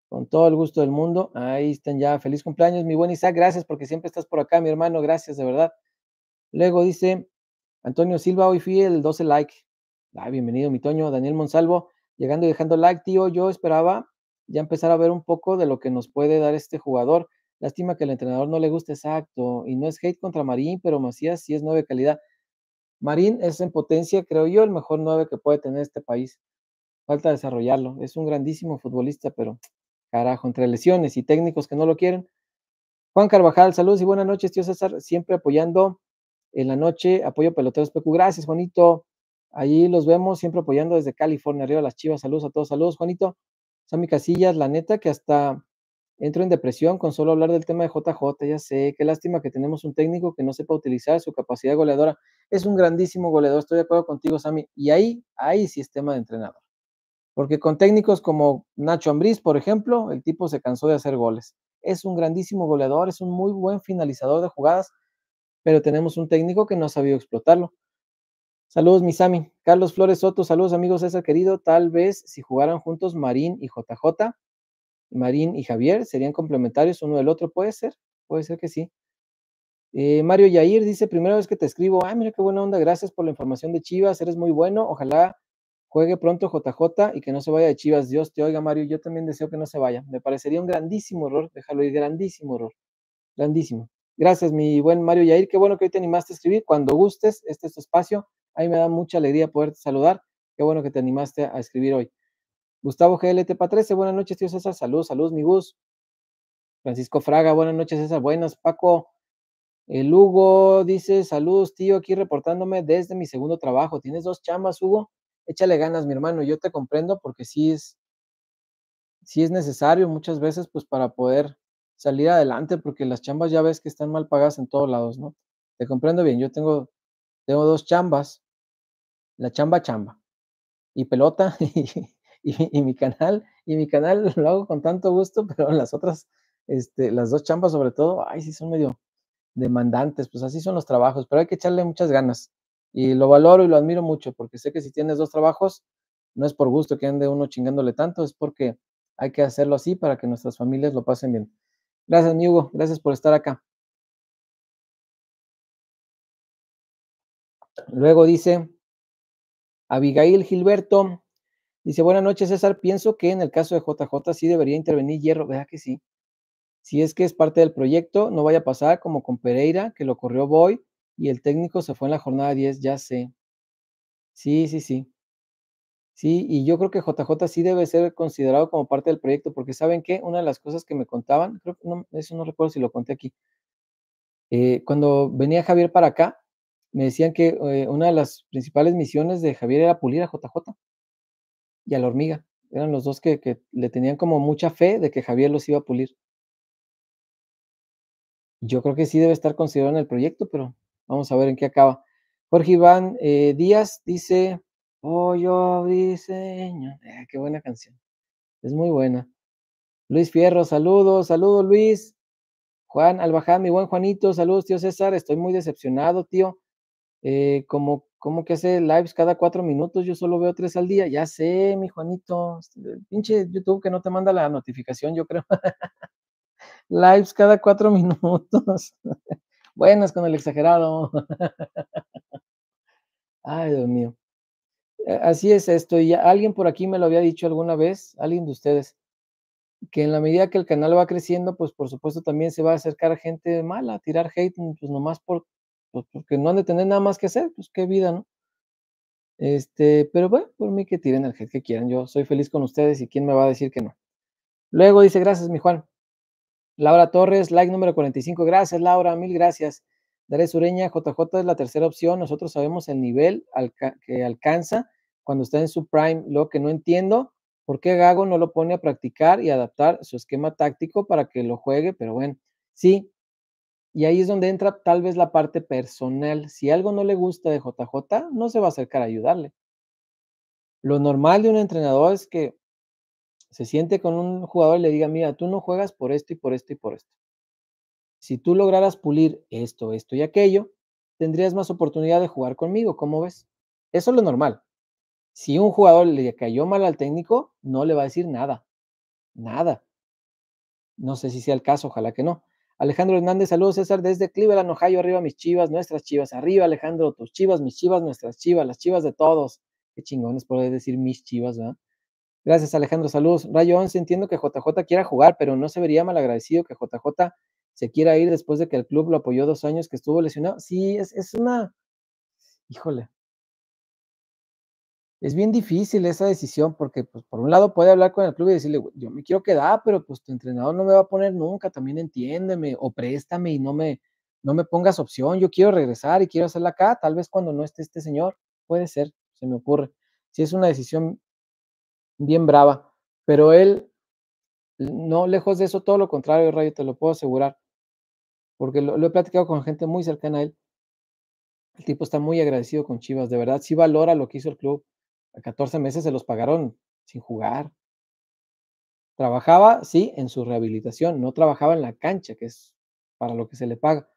Con todo el gusto del mundo. Ahí están ya. Feliz cumpleaños, mi buen Isaac. Gracias porque siempre estás por acá, mi hermano. Gracias, de verdad. Luego dice Antonio Silva, hoy fui el 12 like bienvenido, mi Toño, Daniel Monsalvo, llegando y dejando like, tío. Yo esperaba ya empezar a ver un poco de lo que nos puede dar este jugador. Lástima que el entrenador no le guste exacto. Y no es hate contra Marín, pero Macías sí es nueve calidad. Marín es en potencia, creo yo, el mejor nueve que puede tener este país. Falta desarrollarlo. Es un grandísimo futbolista, pero carajo, entre lesiones y técnicos que no lo quieren. Juan Carvajal, saludos y buenas noches, tío César. Siempre apoyando en la noche. Apoyo Peloteros PQ. Gracias, Juanito. Allí los vemos siempre apoyando desde California, arriba las chivas. Saludos a todos, saludos, Juanito. Sammy Casillas, la neta que hasta entro en depresión con solo hablar del tema de JJ. Ya sé, qué lástima que tenemos un técnico que no sepa utilizar su capacidad goleadora. Es un grandísimo goleador, estoy de acuerdo contigo, Sammy. Y ahí, ahí sistema de entrenador. Porque con técnicos como Nacho Ambriz, por ejemplo, el tipo se cansó de hacer goles. Es un grandísimo goleador, es un muy buen finalizador de jugadas, pero tenemos un técnico que no ha sabido explotarlo. Saludos, Misami. Carlos Flores Soto, saludos, amigos César querido. Tal vez si jugaran juntos Marín y JJ, Marín y Javier, serían complementarios uno del otro, puede ser, puede ser que sí. Eh, Mario Yair dice: Primera vez que te escribo, ay, ah, mira qué buena onda, gracias por la información de Chivas, eres muy bueno, ojalá juegue pronto JJ y que no se vaya de Chivas. Dios te oiga, Mario, yo también deseo que no se vaya. Me parecería un grandísimo error, déjalo ir, grandísimo error, grandísimo. Gracias, mi buen Mario Yair, qué bueno que hoy te animaste a escribir. Cuando gustes, este es tu espacio. Ahí me da mucha alegría poderte saludar. Qué bueno que te animaste a escribir hoy. Gustavo GLT 13, buenas noches, tío César. Saludos, saludos, mi bus. Francisco Fraga, buenas noches, César. Buenas, Paco. El Hugo dice, saludos, tío, aquí reportándome desde mi segundo trabajo. ¿Tienes dos chambas, Hugo? Échale ganas, mi hermano. Yo te comprendo porque sí es, sí es necesario muchas veces, pues, para poder salir adelante, porque las chambas ya ves que están mal pagadas en todos lados, ¿no? Te comprendo bien. Yo tengo tengo dos chambas, la chamba chamba y pelota y, mi canal, y mi canal lo hago con tanto gusto, pero las otras, este, las dos chambas sobre todo, ay, sí son medio demandantes, pues así son los trabajos, pero hay que echarle muchas ganas y lo valoro y lo admiro mucho porque sé que si tienes dos trabajos, no es por gusto que ande uno chingándole tanto, es porque hay que hacerlo así para que nuestras familias lo pasen bien. Gracias, mi Hugo, gracias por estar acá. Luego dice Abigail Gilberto, dice, buenas noches César, pienso que en el caso de JJ sí debería intervenir Hierro, ¿Verdad que sí. Si es que es parte del proyecto, no vaya a pasar como con Pereira, que lo corrió Boy y el técnico se fue en la jornada 10, ya sé. Sí, sí, sí. Sí, y yo creo que JJ sí debe ser considerado como parte del proyecto, porque saben que una de las cosas que me contaban, creo no, eso no recuerdo si lo conté aquí, eh, cuando venía Javier para acá, me decían que eh, una de las principales misiones de Javier era pulir a JJ y a la hormiga. Eran los dos que, le tenían como mucha fe de que Javier los iba a pulir. Yo creo que sí debe estar considerado en el proyecto, pero vamos a ver en qué acaba. Jorge Iván eh, Díaz dice, oh, yo diseño. Ah, qué buena canción. Es muy buena. Luis Fierro, saludos, saludos Luis. Juan Albaján, mi buen Juanito, saludos, tío César. Estoy muy decepcionado, tío. Eh, como, como que hace lives cada cuatro minutos, yo solo veo tres al día, ya sé, mi Juanito, este, pinche YouTube que no te manda la notificación, yo creo. lives cada cuatro minutos. Buenas con el exagerado. Ay, Dios mío. Eh, así es esto. Y alguien por aquí me lo había dicho alguna vez, alguien de ustedes, que en la medida que el canal va creciendo, pues por supuesto también se va a acercar gente mala, tirar hate, pues nomás por porque pues, pues, no han de tener nada más que hacer, pues qué vida, ¿no? Este, pero bueno, por mí que tiren el head que quieran, yo soy feliz con ustedes y quién me va a decir que no. Luego dice, gracias, mi Juan. Laura Torres, like número 45, gracias, Laura, mil gracias. Daré Sureña, JJ es la tercera opción, nosotros sabemos el nivel que alcanza cuando está en su prime, lo que no entiendo, ¿por qué Gago no lo pone a practicar y adaptar su esquema táctico para que lo juegue? Pero bueno, sí, y ahí es donde entra tal vez la parte personal. Si algo no le gusta de JJ, no se va a acercar a ayudarle. Lo normal de un entrenador es que se siente con un jugador y le diga, mira, tú no juegas por esto y por esto y por esto. Si tú lograras pulir esto, esto y aquello, tendrías más oportunidad de jugar conmigo, ¿cómo ves? Eso es lo normal. Si un jugador le cayó mal al técnico, no le va a decir nada, nada. No sé si sea el caso, ojalá que no. Alejandro Hernández, saludos César desde Cleveland, Ohio, arriba mis chivas, nuestras chivas, arriba Alejandro, tus chivas, mis chivas, nuestras chivas, las chivas de todos. Qué chingones poder decir mis chivas, ¿verdad? Gracias Alejandro, saludos. Rayo 11, entiendo que JJ quiera jugar, pero no se vería mal agradecido que JJ se quiera ir después de que el club lo apoyó dos años que estuvo lesionado. Sí, es una... Híjole, es bien difícil esa decisión porque, pues, por un lado puede hablar con el club y decirle, yo me quiero quedar, pero pues tu entrenador no me va a poner nunca, también entiéndeme o préstame y no me, no me pongas opción, yo quiero regresar y quiero hacerla acá, tal vez cuando no esté este señor, puede ser, se me ocurre. Si sí, es una decisión bien brava, pero él, no, lejos de eso, todo lo contrario, Rayo, te lo puedo asegurar, porque lo, lo he platicado con gente muy cercana a él. El tipo está muy agradecido con Chivas, de verdad, sí valora lo que hizo el club, a 14 meses se los pagaron sin jugar. Trabajaba, sí, en su rehabilitación, no trabajaba en la cancha, que es para lo que se le paga.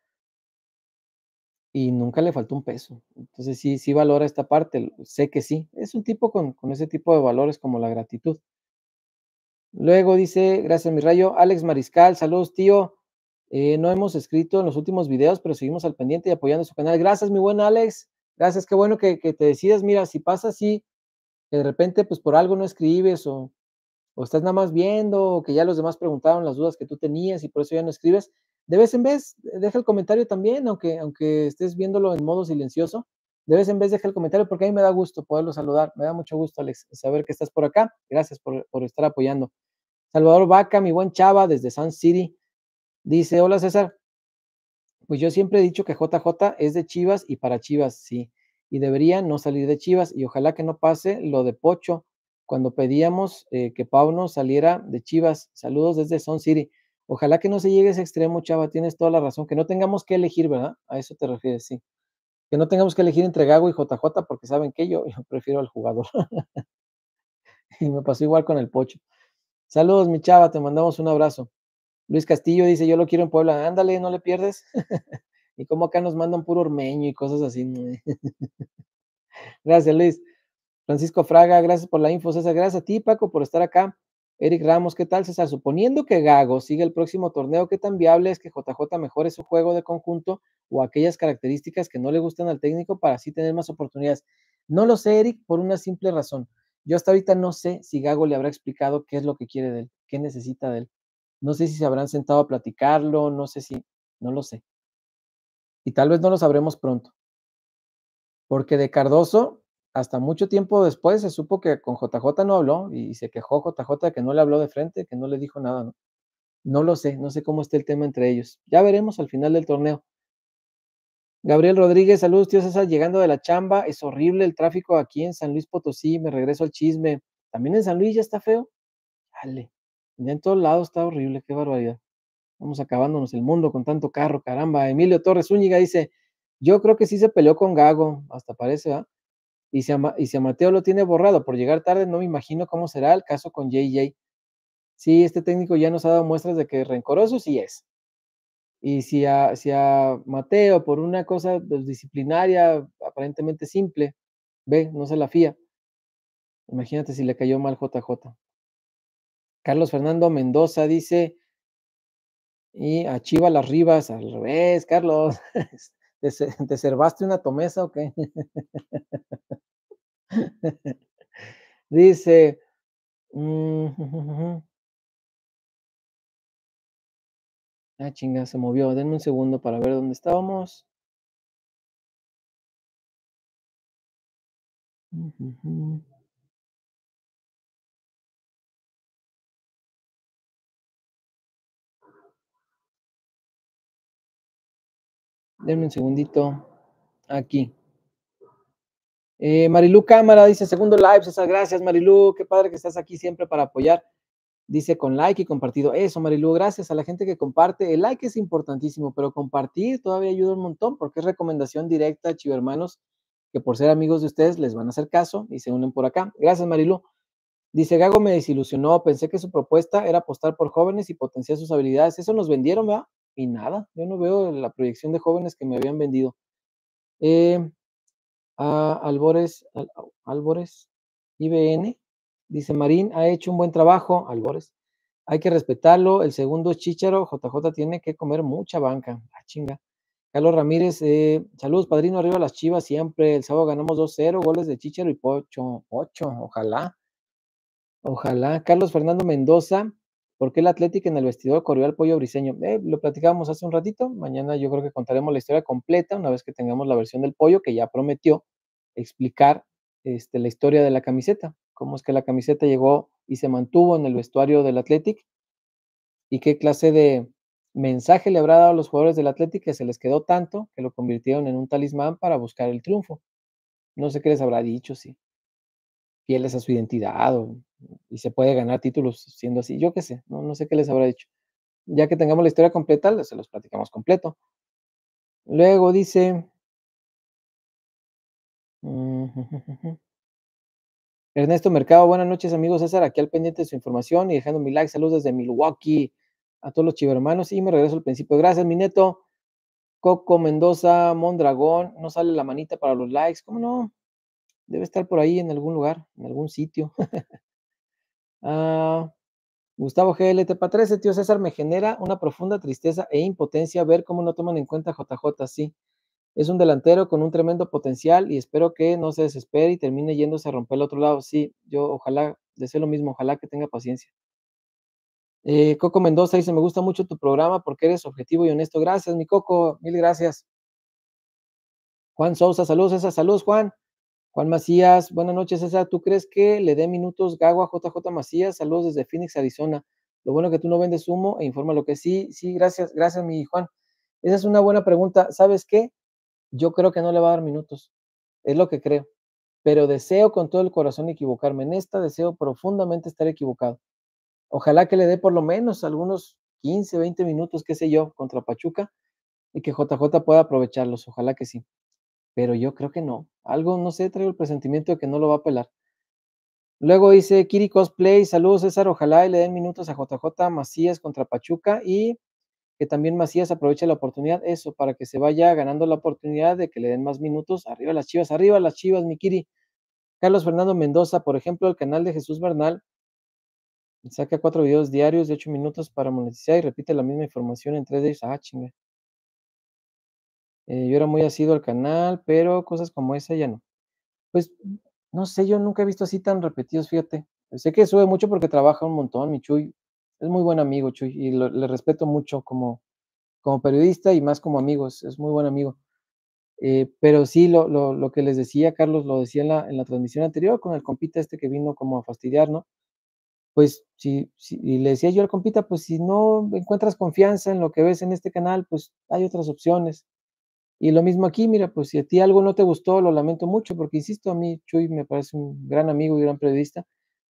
Y nunca le faltó un peso. Entonces sí, sí valora esta parte, sé que sí. Es un tipo con, ese tipo de valores como la gratitud. Luego dice, gracias mi rayo, Alex Mariscal, saludos tío. Eh, no hemos escrito en los últimos videos, pero seguimos al pendiente y apoyando su canal. Gracias, mi buen Alex. Gracias, qué bueno que, que te decidas. Mira, si pasa así, que de repente pues por algo no escribes o, o estás nada más viendo o que ya los demás preguntaron las dudas que tú tenías y por eso ya no escribes, de vez en vez eh, deja el comentario también, aunque, aunque estés viéndolo en modo silencioso, de vez en vez deja el comentario porque a mí me da gusto poderlo saludar, me da mucho gusto Alex saber que estás por acá, gracias por, por estar apoyando. Salvador Vaca, mi buen chava desde Sun City, dice, hola César, pues yo siempre he dicho que JJ es de Chivas y para Chivas, sí y debería no salir de Chivas. Y ojalá que no pase lo de Pocho cuando pedíamos eh, que Pauno saliera de Chivas. Saludos desde Son City. Ojalá que no se llegue a ese extremo, Chava, tienes toda la razón. Que no tengamos que elegir, ¿verdad? A eso te refieres, sí. Que no tengamos que elegir entre Gago y JJ, porque saben que yo, yo prefiero al jugador. y me pasó igual con el Pocho. Saludos, mi Chava, te mandamos un abrazo. Luis Castillo dice, yo lo quiero en Puebla. Ándale, no le pierdes. Y como acá nos mandan puro ormeño y cosas así. gracias, Luis. Francisco Fraga, gracias por la info, César. Gracias a ti, Paco, por estar acá. Eric Ramos, ¿qué tal, César? Suponiendo que Gago sigue el próximo torneo, ¿qué tan viable es que JJ mejore su juego de conjunto o aquellas características que no le gustan al técnico para así tener más oportunidades? No lo sé, Eric, por una simple razón. Yo hasta ahorita no sé si Gago le habrá explicado qué es lo que quiere de él, qué necesita de él. No sé si se habrán sentado a platicarlo, no sé si, no lo sé. Y tal vez no lo sabremos pronto. Porque de Cardoso, hasta mucho tiempo después, se supo que con JJ no habló y se quejó JJ que no le habló de frente, que no le dijo nada. No, lo sé, no sé cómo está el tema entre ellos. Ya veremos al final del torneo. Gabriel Rodríguez, saludos, tío César, llegando de la chamba. Es horrible el tráfico aquí en San Luis Potosí, me regreso al chisme. También en San Luis ya está feo. Dale, ya en todos lados está horrible, qué barbaridad. Vamos acabándonos el mundo con tanto carro, caramba. Emilio Torres Úñiga dice, yo creo que sí se peleó con Gago, hasta parece, ¿ah? Y si, a, y Mateo lo tiene borrado por llegar tarde, no me imagino cómo será el caso con JJ. Sí, este técnico ya nos ha dado muestras de que rencoroso sí es. Y si a, si a Mateo, por una cosa pues disciplinaria, aparentemente simple, ve, no se la fía. Imagínate si le cayó mal JJ. Carlos Fernando Mendoza dice, y a Chiva las Rivas al revés, Carlos. ¿Te, cervaste una tomesa o qué? Dice. Mm, ah, chinga, se movió. Denme un segundo para ver dónde estábamos. Denme un segundito. Aquí. Marilú eh, Marilu Cámara dice, segundo live, César, gracias Marilú, qué padre que estás aquí siempre para apoyar. Dice con like y compartido. Eso, Marilú, gracias a la gente que comparte. El like es importantísimo, pero compartir todavía ayuda un montón porque es recomendación directa Chivo Hermanos, que por ser amigos de ustedes les van a hacer caso y se unen por acá. Gracias, Marilú, Dice Gago, me desilusionó. Pensé que su propuesta era apostar por jóvenes y potenciar sus habilidades. Eso nos vendieron, ¿verdad? y nada, yo no veo la proyección de jóvenes que me habían vendido. Eh, a Albores, Albores, IBN, dice Marín, ha hecho un buen trabajo, Albores. Hay que respetarlo. El segundo es Chicharo, JJ tiene que comer mucha banca. La ah, chinga. Carlos Ramírez, eh, saludos, padrino, arriba las chivas siempre. El sábado ganamos 2-0, goles de Chicharo y Pocho. ocho ojalá. Ojalá. Carlos Fernando Mendoza, ¿Por qué el Atlético en el vestidor corrió al pollo briseño? Eh, lo platicábamos hace un ratito. Mañana yo creo que contaremos la historia completa una vez que tengamos la versión del pollo que ya prometió explicar este, la historia de la camiseta. Cómo es que la camiseta llegó y se mantuvo en el vestuario del Atlético y qué clase de mensaje le habrá dado a los jugadores del Atlético que se les quedó tanto que lo convirtieron en un talismán para buscar el triunfo. No sé qué les habrá dicho, sí a su identidad y se puede ganar títulos siendo así. Yo qué sé, no, no sé qué les habrá dicho. Ya que tengamos la historia completa, se los platicamos completo. Luego dice... Mm, Ernesto Mercado, buenas noches amigos César, aquí al pendiente de su información y dejando mi like, saludos desde Milwaukee a todos los chivermanos y me regreso al principio. Gracias, mi neto. Coco Mendoza, Mondragón, no sale la manita para los likes, ¿cómo no? Debe estar por ahí en algún lugar, en algún sitio. Ah, Gustavo GLT para 13, tío César, me genera una profunda tristeza e impotencia ver cómo no toman en cuenta JJ, sí. Es un delantero con un tremendo potencial y espero que no se desespere y termine yéndose a romper el otro lado. Sí, yo ojalá, deseo lo mismo, ojalá que tenga paciencia. Eh, Coco Mendoza dice, me gusta mucho tu programa porque eres objetivo y honesto. Gracias, mi Coco, mil gracias. Juan Sousa, saludos, esa saludos, Juan. Juan Macías, buenas noches, César. ¿Tú crees que le dé minutos Gago a JJ Macías? Saludos desde Phoenix, Arizona. Lo bueno que tú no vendes humo e informa lo que sí. Sí, gracias, gracias, mi Juan. Esa es una buena pregunta. ¿Sabes qué? Yo creo que no le va a dar minutos. Es lo que creo. Pero deseo con todo el corazón equivocarme. En esta deseo profundamente estar equivocado. Ojalá que le dé por lo menos algunos 15, 20 minutos, qué sé yo, contra Pachuca y que JJ pueda aprovecharlos. Ojalá que sí pero yo creo que no. Algo, no sé, traigo el presentimiento de que no lo va a pelar. Luego dice Kiri Cosplay, saludos César, ojalá y le den minutos a JJ Macías contra Pachuca y que también Macías aproveche la oportunidad, eso, para que se vaya ganando la oportunidad de que le den más minutos. Arriba las chivas, arriba las chivas, mi Kiri. Carlos Fernando Mendoza, por ejemplo, el canal de Jesús Bernal saca cuatro videos diarios de ocho minutos para monetizar y repite la misma información en tres días. Ah, chingue eh, yo era muy asido al canal, pero cosas como esa ya no. Pues no sé, yo nunca he visto así tan repetidos, fíjate. Sé que sube mucho porque trabaja un montón, mi Chuy. Es muy buen amigo, Chuy, y le respeto mucho como, como periodista y más como amigos. Es muy buen amigo. Eh, pero sí, lo, lo, lo, que les decía, Carlos, lo decía en la, transmisión anterior con el compita este que vino como a fastidiar, ¿no? Pues si, le decía yo al compita, pues si no encuentras confianza en lo que ves en este canal, pues hay otras opciones. Y lo mismo aquí, mira, pues si a ti algo no te gustó, lo lamento mucho, porque insisto, a mí Chuy me parece un gran amigo y gran periodista,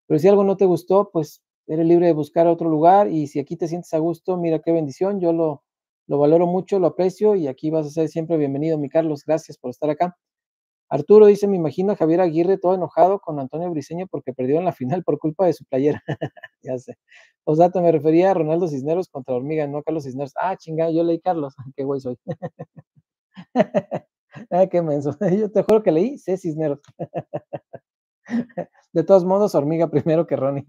pero si algo no te gustó, pues eres libre de buscar otro lugar y si aquí te sientes a gusto, mira qué bendición, yo lo, lo valoro mucho, lo aprecio y aquí vas a ser siempre bienvenido, mi Carlos, gracias por estar acá. Arturo dice, me imagino a Javier Aguirre todo enojado con Antonio Briseño porque perdió en la final por culpa de su playera. ya sé. o sea, te me refería a Ronaldo Cisneros contra Hormiga, no a Carlos Cisneros. Ah, chingada, yo leí Carlos. Qué güey soy. Ah, qué menso. Yo te juro que leí C. de todos modos, hormiga primero que Ronnie.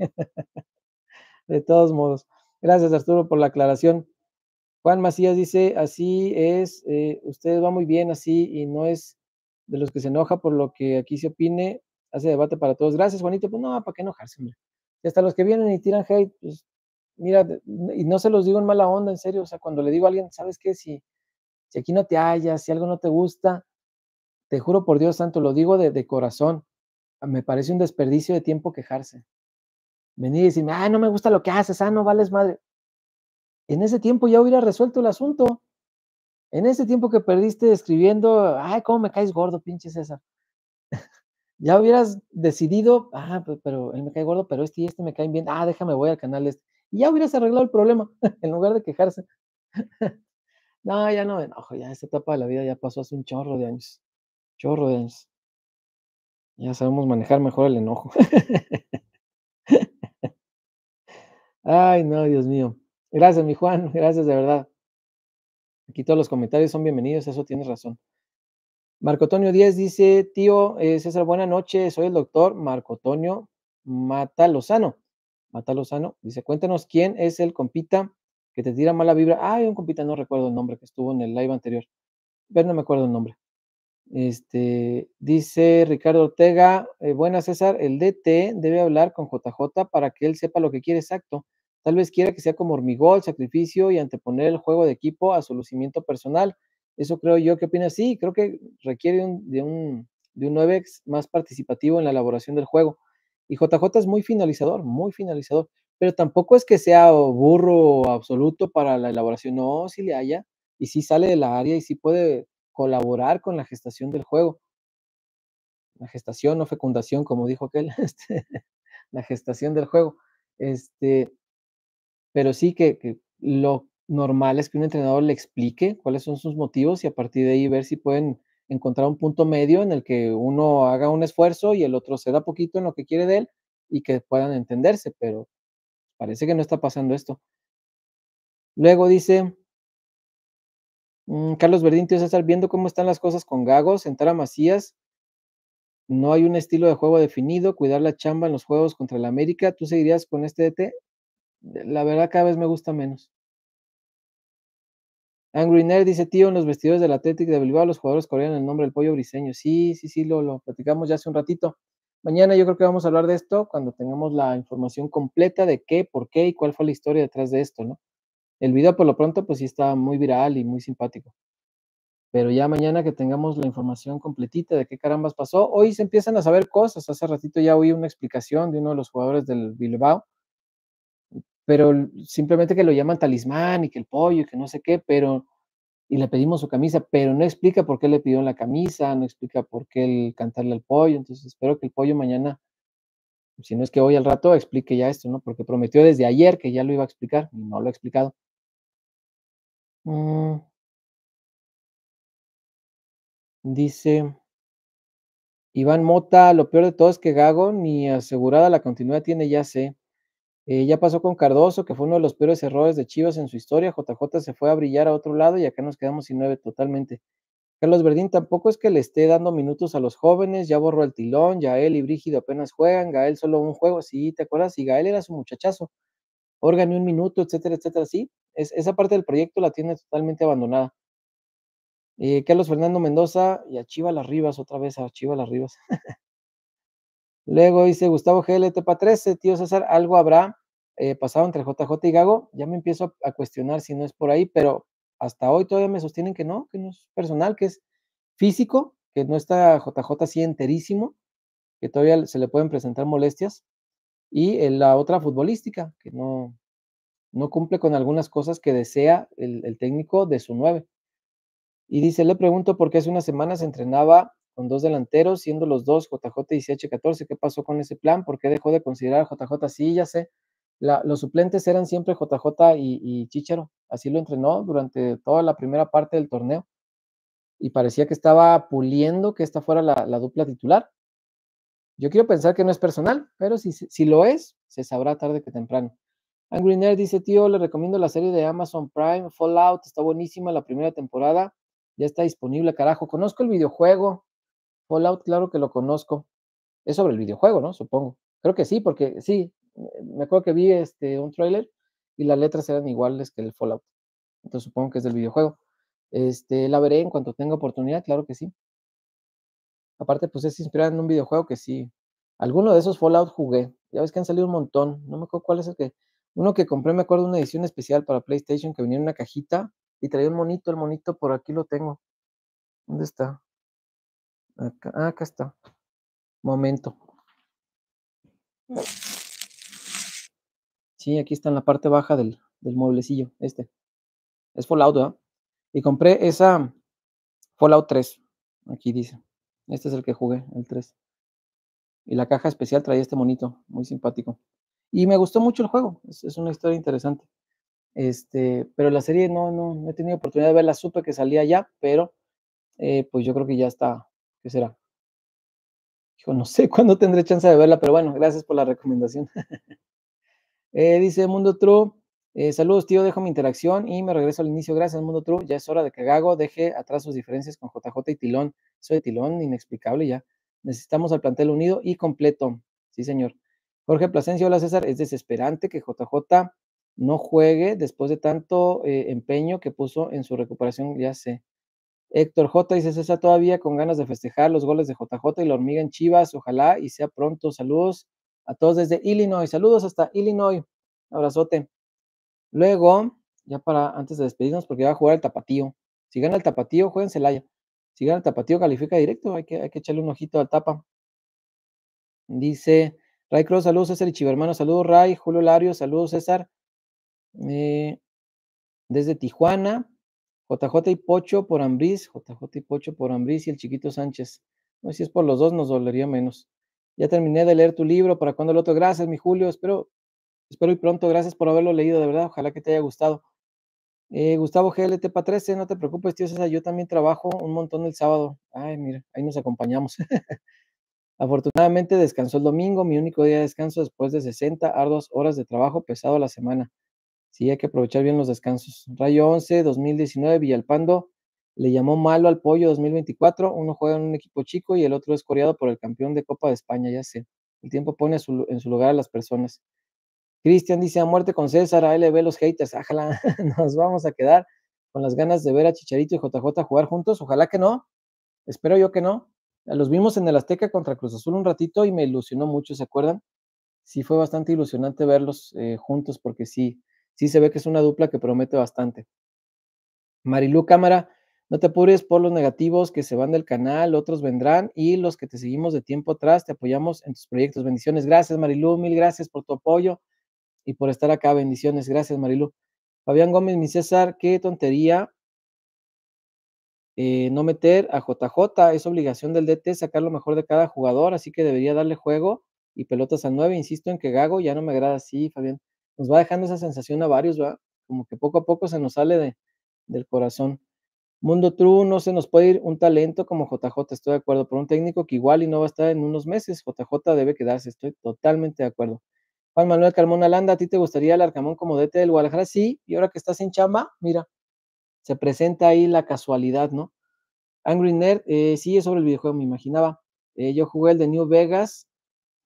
de todos modos. Gracias, Arturo, por la aclaración. Juan Macías dice, así es, ustedes eh, usted va muy bien así y no es de los que se enoja por lo que aquí se opine, hace debate para todos. Gracias, Juanito. Pues no, ¿para qué enojarse? Hombre? Y hasta los que vienen y tiran hate, pues mira, y no se los digo en mala onda, en serio, o sea, cuando le digo a alguien, ¿sabes qué? Si si aquí no te hallas, si algo no te gusta, te juro por Dios santo, lo digo de, corazón, ah, me parece un desperdicio de tiempo quejarse. Venir y decirme, ah, no me gusta lo que haces, ah, no vales madre. En ese tiempo ya hubiera resuelto el asunto. En ese tiempo que perdiste escribiendo, ay, cómo me caes gordo, pinche César. ya hubieras decidido, ah, pero él me cae gordo, pero este y este me caen bien, ah, déjame, voy al canal este. Y ya hubieras arreglado el problema en lugar de quejarse. No, ya no me enojo, ya esta etapa de la vida ya pasó hace un chorro de años. Chorro de años. Ya sabemos manejar mejor el enojo. Ay, no, Dios mío. Gracias, mi Juan, gracias de verdad. Aquí todos los comentarios son bienvenidos, eso tienes razón. Marco Antonio Díaz dice, tío eh, César, buenas noches. soy el doctor Marco Antonio Mata Lozano. Mata Lozano dice, cuéntanos quién es el compita que te tira mala vibra. Ah, hay un compita, no recuerdo el nombre, que estuvo en el live anterior. Pero no me acuerdo el nombre. Este, dice Ricardo Ortega, eh, buena César, el DT debe hablar con JJ para que él sepa lo que quiere exacto. Tal vez quiera que sea como hormigol, sacrificio y anteponer el juego de equipo a su lucimiento personal. Eso creo yo. ¿Qué opinas? Sí, creo que requiere de, un, de un más participativo en la elaboración del juego. Y JJ es muy finalizador, muy finalizador pero tampoco es que sea burro absoluto para la elaboración, no, si le haya, y si sale de la área y si puede colaborar con la gestación del juego. La gestación o fecundación, como dijo aquel, este, la gestación del juego. Este, pero sí que, que, lo normal es que un entrenador le explique cuáles son sus motivos y a partir de ahí ver si pueden encontrar un punto medio en el que uno haga un esfuerzo y el otro se da poquito en lo que quiere de él y que puedan entenderse, pero Parece que no está pasando esto. Luego dice, mm, Carlos Verdín, tío estar viendo cómo están las cosas con Gagos, sentar a Macías, no hay un estilo de juego definido, cuidar la chamba en los juegos contra el América, ¿tú seguirías con este DT? E la verdad cada vez me gusta menos. Angry Nerd dice, tío, en los vestidores del Atlético de Bilbao los jugadores corrieron el nombre del pollo briseño. Sí, sí, sí, lo, lo platicamos ya hace un ratito. Mañana yo creo que vamos a hablar de esto cuando tengamos la información completa de qué, por qué y cuál fue la historia detrás de esto, ¿no? El video por lo pronto pues sí está muy viral y muy simpático. Pero ya mañana que tengamos la información completita de qué carambas pasó, hoy se empiezan a saber cosas. Hace ratito ya oí una explicación de uno de los jugadores del Bilbao, pero simplemente que lo llaman talismán y que el pollo y que no sé qué, pero y le pedimos su camisa, pero no explica por qué le pidió la camisa, no explica por qué el cantarle al pollo. Entonces espero que el pollo mañana, si no es que hoy al rato, explique ya esto, ¿no? Porque prometió desde ayer que ya lo iba a explicar y no lo ha explicado. Mm. Dice Iván Mota, lo peor de todo es que Gago ni asegurada la continuidad tiene, ya sé. Eh, ya pasó con Cardoso, que fue uno de los peores errores de Chivas en su historia. JJ se fue a brillar a otro lado y acá nos quedamos sin nueve totalmente. Carlos Verdín tampoco es que le esté dando minutos a los jóvenes, ya borró el tilón, él y Brígido apenas juegan, Gael solo un juego, sí, ¿te acuerdas? Y Gael era su muchachazo. órgano un minuto, etcétera, etcétera, sí. Es, esa parte del proyecto la tiene totalmente abandonada. Eh, Carlos Fernando Mendoza y a Chivas las Rivas, otra vez a Chivas las Rivas. Luego dice Gustavo GLT para 13, tío César, algo habrá eh, pasado entre JJ y Gago. Ya me empiezo a, cuestionar si no es por ahí, pero hasta hoy todavía me sostienen que no, que no es personal, que es físico, que no está JJ así enterísimo, que todavía se le pueden presentar molestias. Y eh, la otra futbolística, que no, no cumple con algunas cosas que desea el, el técnico de su 9. Y dice, le pregunto por qué hace unas semanas entrenaba con dos delanteros, siendo los dos JJ y ch 14 ¿Qué pasó con ese plan? ¿Por qué dejó de considerar a JJ? Sí, ya sé. los suplentes eran siempre JJ y, y Chicharo. Así lo entrenó durante toda la primera parte del torneo. Y parecía que estaba puliendo que esta fuera la, dupla titular. Yo quiero pensar que no es personal, pero si, si lo es, se sabrá tarde que temprano. Angry dice, tío, le recomiendo la serie de Amazon Prime, Fallout, está buenísima la primera temporada, ya está disponible, carajo. Conozco el videojuego, Fallout, claro que lo conozco. Es sobre el videojuego, ¿no? Supongo. Creo que sí, porque sí, me acuerdo que vi este, un tráiler y las letras eran iguales que el Fallout. Entonces supongo que es del videojuego. Este, la veré en cuanto tenga oportunidad, claro que sí. Aparte, pues es inspirada en un videojuego que sí. Alguno de esos Fallout jugué. Ya ves que han salido un montón. No me acuerdo cuál es el que. Uno que compré, me acuerdo, una edición especial para PlayStation que venía en una cajita y traía un monito. El monito por aquí lo tengo. ¿Dónde está? Acá, ah, acá está. Momento. Sí, aquí está en la parte baja del, mueblecillo, este. Es Fallout, ¿verdad? Y compré esa Fallout 3, aquí dice. Este es el que jugué, el 3. Y la caja especial traía este monito, muy simpático. Y me gustó mucho el juego, es, una historia interesante. Este, pero la serie no, no, he tenido oportunidad de verla, supe que salía ya, pero eh, pues yo creo que ya está ¿Qué será? Dijo, no sé cuándo tendré chance de verla, pero bueno, gracias por la recomendación. Eh, dice Mundo True, eh, saludos tío, dejo mi interacción y me regreso al inicio. Gracias Mundo True, ya es hora de que Gago deje atrás sus diferencias con JJ y Tilón. Soy Tilón, inexplicable ya. Necesitamos al plantel unido y completo. Sí, señor. Jorge Plasencia, hola César, es desesperante que JJ no juegue después de tanto eh, empeño que puso en su recuperación, ya sé. Héctor J dice, César, todavía con ganas de festejar los goles de JJ y la hormiga en Chivas, ojalá y sea pronto. Saludos a todos desde Illinois, saludos hasta Illinois, abrazote. Luego, ya para antes de despedirnos, porque va a jugar el tapatío. Si gana el tapatío, juega en Celaya. Si gana el tapatío, califica directo, hay que, hay que echarle un ojito al tapa. Dice Ray Cruz, saludos César y Chivermano, saludos Ray, Julio Lario, saludos César. Eh, desde Tijuana, JJ y Pocho por Ambriz, JJ y Pocho por Ambriz y el chiquito Sánchez. No si es por los dos, nos dolería menos. Ya terminé de leer tu libro, ¿para cuándo el otro? Gracias, mi Julio, espero, espero y pronto, gracias por haberlo leído, de verdad, ojalá que te haya gustado. Eh, Gustavo GLT para 13, no te preocupes, tío César, yo también trabajo un montón el sábado. Ay, mira, ahí nos acompañamos. Afortunadamente descansó el domingo, mi único día de descanso después de 60 arduas horas de trabajo pesado la semana. Sí, hay que aprovechar bien los descansos. Rayo 11, 2019, Villalpando le llamó malo al pollo 2024. Uno juega en un equipo chico y el otro es coreado por el campeón de Copa de España, ya sé. El tiempo pone en su lugar a las personas. Cristian dice a muerte con César, ahí le ve los haters. Ojalá nos vamos a quedar con las ganas de ver a Chicharito y JJ jugar juntos. Ojalá que no. Espero yo que no. Los vimos en el Azteca contra Cruz Azul un ratito y me ilusionó mucho, ¿se acuerdan? Sí, fue bastante ilusionante verlos eh, juntos porque sí, sí se ve que es una dupla que promete bastante. Marilú Cámara, no te apures por los negativos que se van del canal, otros vendrán y los que te seguimos de tiempo atrás te apoyamos en tus proyectos. Bendiciones, gracias Marilú, mil gracias por tu apoyo y por estar acá. Bendiciones, gracias Marilú. Fabián Gómez, mi César, qué tontería eh, no meter a JJ. Es obligación del DT sacar lo mejor de cada jugador, así que debería darle juego y pelotas al 9. Insisto en que Gago ya no me agrada así, Fabián nos va dejando esa sensación a varios, ¿verdad? Como que poco a poco se nos sale de, del corazón. Mundo True, no se nos puede ir un talento como JJ, estoy de acuerdo, por un técnico que igual y no va a estar en unos meses, JJ debe quedarse, estoy totalmente de acuerdo. Juan Manuel Carmona Landa, ¿a ti te gustaría el Arcamón como DT del Guadalajara? Sí, y ahora que estás en chamba, mira, se presenta ahí la casualidad, ¿no? Angry Nerd, eh, sí, es sobre el videojuego, me imaginaba. Eh, yo jugué el de New Vegas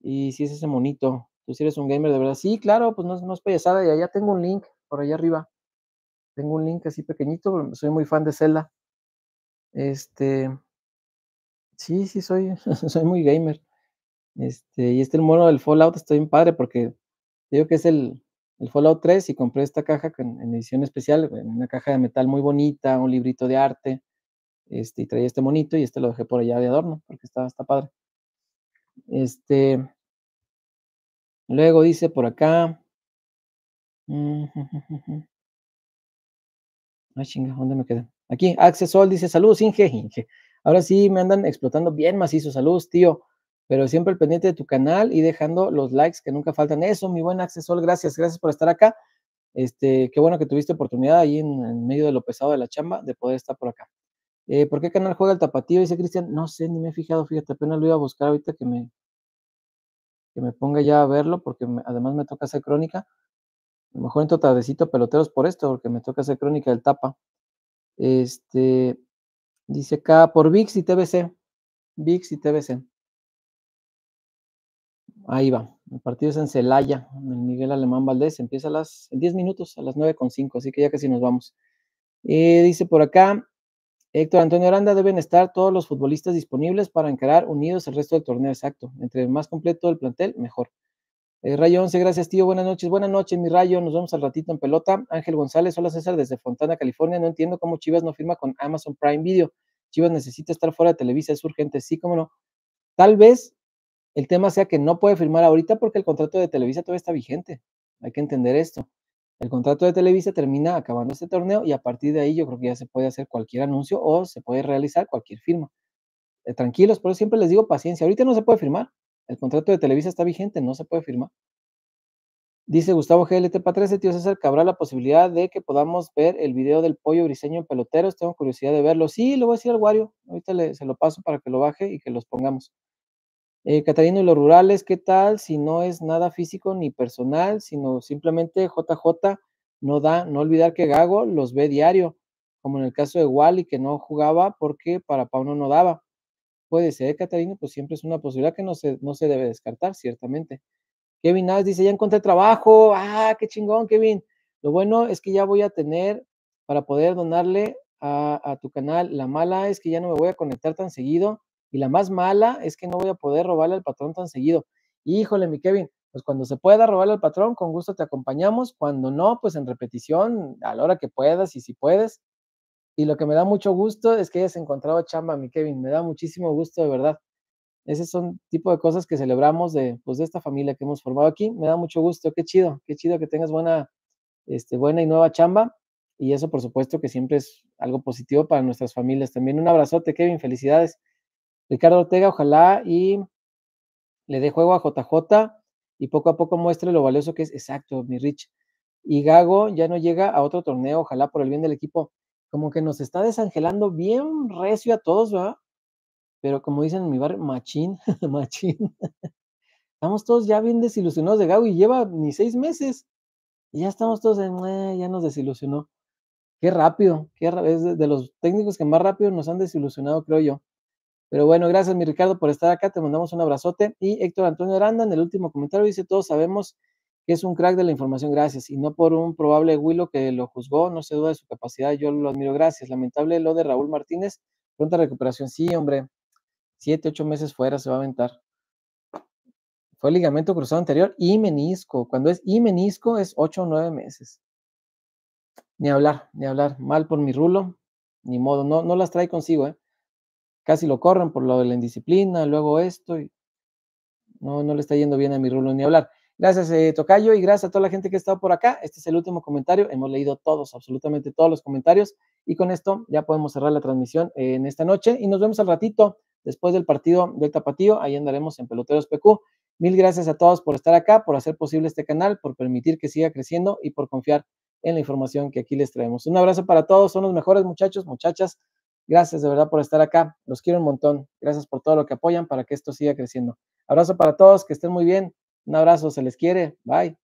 y sí es ese monito tú si eres un gamer de verdad, sí, claro, pues no, no es payasada. Y allá tengo un link, por allá arriba. Tengo un link así pequeñito, soy muy fan de Zelda. Este. Sí, sí, soy, soy muy gamer. Este, y este el mono del Fallout estoy bien padre porque digo que es el, Fallout 3 y compré esta caja en, edición especial, una caja de metal muy bonita, un librito de arte, este, y traía este monito y este lo dejé por allá de adorno porque está, está padre. Este, Luego dice por acá. Mm, Ay, ah, chinga, ¿dónde me quedé? Aquí, Accesol dice, saludos, Inge, Inge. Ahora sí me andan explotando bien macizo, saludos, tío. Pero siempre pendiente de tu canal y dejando los likes que nunca faltan. Eso, mi buen Accesol, gracias, gracias por estar acá. Este, qué bueno que tuviste oportunidad ahí en, medio de lo pesado de la chamba de poder estar por acá. Eh, ¿Por qué canal juega el tapatío? Dice Cristian, no sé, ni me he fijado, fíjate, apenas lo iba a buscar ahorita que me, que me ponga ya a verlo, porque además me toca hacer crónica. mejor entro tardecito peloteros por esto, porque me toca hacer crónica del tapa. Este, dice acá, por VIX y TBC. VIX y TBC. Ahí va. El partido es en Celaya, en el Miguel Alemán Valdés. Empieza a las en 10 minutos, a las 9.5, así que ya casi nos vamos. Eh, dice por acá, Héctor Antonio Aranda, deben estar todos los futbolistas disponibles para encarar unidos el resto del torneo exacto. Entre más completo el plantel, mejor. Eh, Rayo 11, gracias tío, buenas noches. Buenas noches, mi Rayo, nos vemos al ratito en pelota. Ángel González, hola César, desde Fontana, California. No entiendo cómo Chivas no firma con Amazon Prime Video. Chivas necesita estar fuera de Televisa, es urgente, sí, cómo no. Tal vez el tema sea que no puede firmar ahorita porque el contrato de Televisa todavía está vigente. Hay que entender esto. El contrato de Televisa termina acabando este torneo y a partir de ahí yo creo que ya se puede hacer cualquier anuncio o se puede realizar cualquier firma. Eh, tranquilos, pero siempre les digo paciencia. Ahorita no se puede firmar. El contrato de Televisa está vigente, no se puede firmar. Dice Gustavo GLT para 13, tío César, habrá la posibilidad de que podamos ver el video del pollo briseño en peloteros? Tengo curiosidad de verlo. Sí, le voy a decir al Wario. Ahorita le, se lo paso para que lo baje y que los pongamos. Eh, Catarino y los rurales, ¿qué tal? Si no es nada físico ni personal, sino simplemente JJ no da, no olvidar que Gago los ve diario, como en el caso de Wally, que no jugaba porque para Pauno no daba. Puede ser, Catarino, pues siempre es una posibilidad que no se, no se debe descartar, ciertamente. Kevin Naves dice, ya encontré trabajo. Ah, qué chingón, Kevin. Lo bueno es que ya voy a tener para poder donarle a, a, tu canal. La mala es que ya no me voy a conectar tan seguido y la más mala es que no voy a poder robarle al patrón tan seguido. Híjole, mi Kevin, pues cuando se pueda robarle al patrón, con gusto te acompañamos. Cuando no, pues en repetición, a la hora que puedas y si puedes. Y lo que me da mucho gusto es que hayas encontrado chamba, mi Kevin. Me da muchísimo gusto, de verdad. Ese son tipo de cosas que celebramos de, pues, de esta familia que hemos formado aquí. Me da mucho gusto, qué chido, qué chido que tengas buena, este, buena y nueva chamba. Y eso, por supuesto, que siempre es algo positivo para nuestras familias. También un abrazote, Kevin, felicidades. Ricardo Ortega, ojalá y le dé juego a JJ y poco a poco muestre lo valioso que es. Exacto, mi Rich. Y Gago ya no llega a otro torneo, ojalá por el bien del equipo. Como que nos está desangelando bien recio a todos, ¿verdad? Pero como dicen en mi bar, machín, machín. estamos todos ya bien desilusionados de Gago y lleva ni seis meses. Y ya estamos todos en, ah, ya nos desilusionó. Qué rápido, qué es de los técnicos que más rápido nos han desilusionado, creo yo. Pero bueno, gracias mi Ricardo por estar acá, te mandamos un abrazote. Y Héctor Antonio Aranda en el último comentario dice, todos sabemos que es un crack de la información, gracias, y no por un probable huilo que lo juzgó, no se duda de su capacidad, yo lo admiro, gracias. Lamentable lo de Raúl Martínez, pronta recuperación, sí, hombre, siete, ocho meses fuera se va a aventar. Fue ligamento cruzado anterior y menisco, cuando es y menisco es ocho o nueve meses. Ni hablar, ni hablar, mal por mi rulo, ni modo, no, no las trae consigo, ¿eh? casi lo corren por lo de la indisciplina, luego esto, y no, no le está yendo bien a mi rulo ni hablar. Gracias, eh, Tocayo, y gracias a toda la gente que ha estado por acá. Este es el último comentario. Hemos leído todos, absolutamente todos los comentarios. Y con esto ya podemos cerrar la transmisión en esta noche. Y nos vemos al ratito después del partido del Tapatío. Ahí andaremos en Peloteros PQ. Mil gracias a todos por estar acá, por hacer posible este canal, por permitir que siga creciendo y por confiar en la información que aquí les traemos. Un abrazo para todos. Son los mejores muchachos, muchachas. Gracias de verdad por estar acá. Los quiero un montón. Gracias por todo lo que apoyan para que esto siga creciendo. Abrazo para todos, que estén muy bien. Un abrazo, se les quiere. Bye.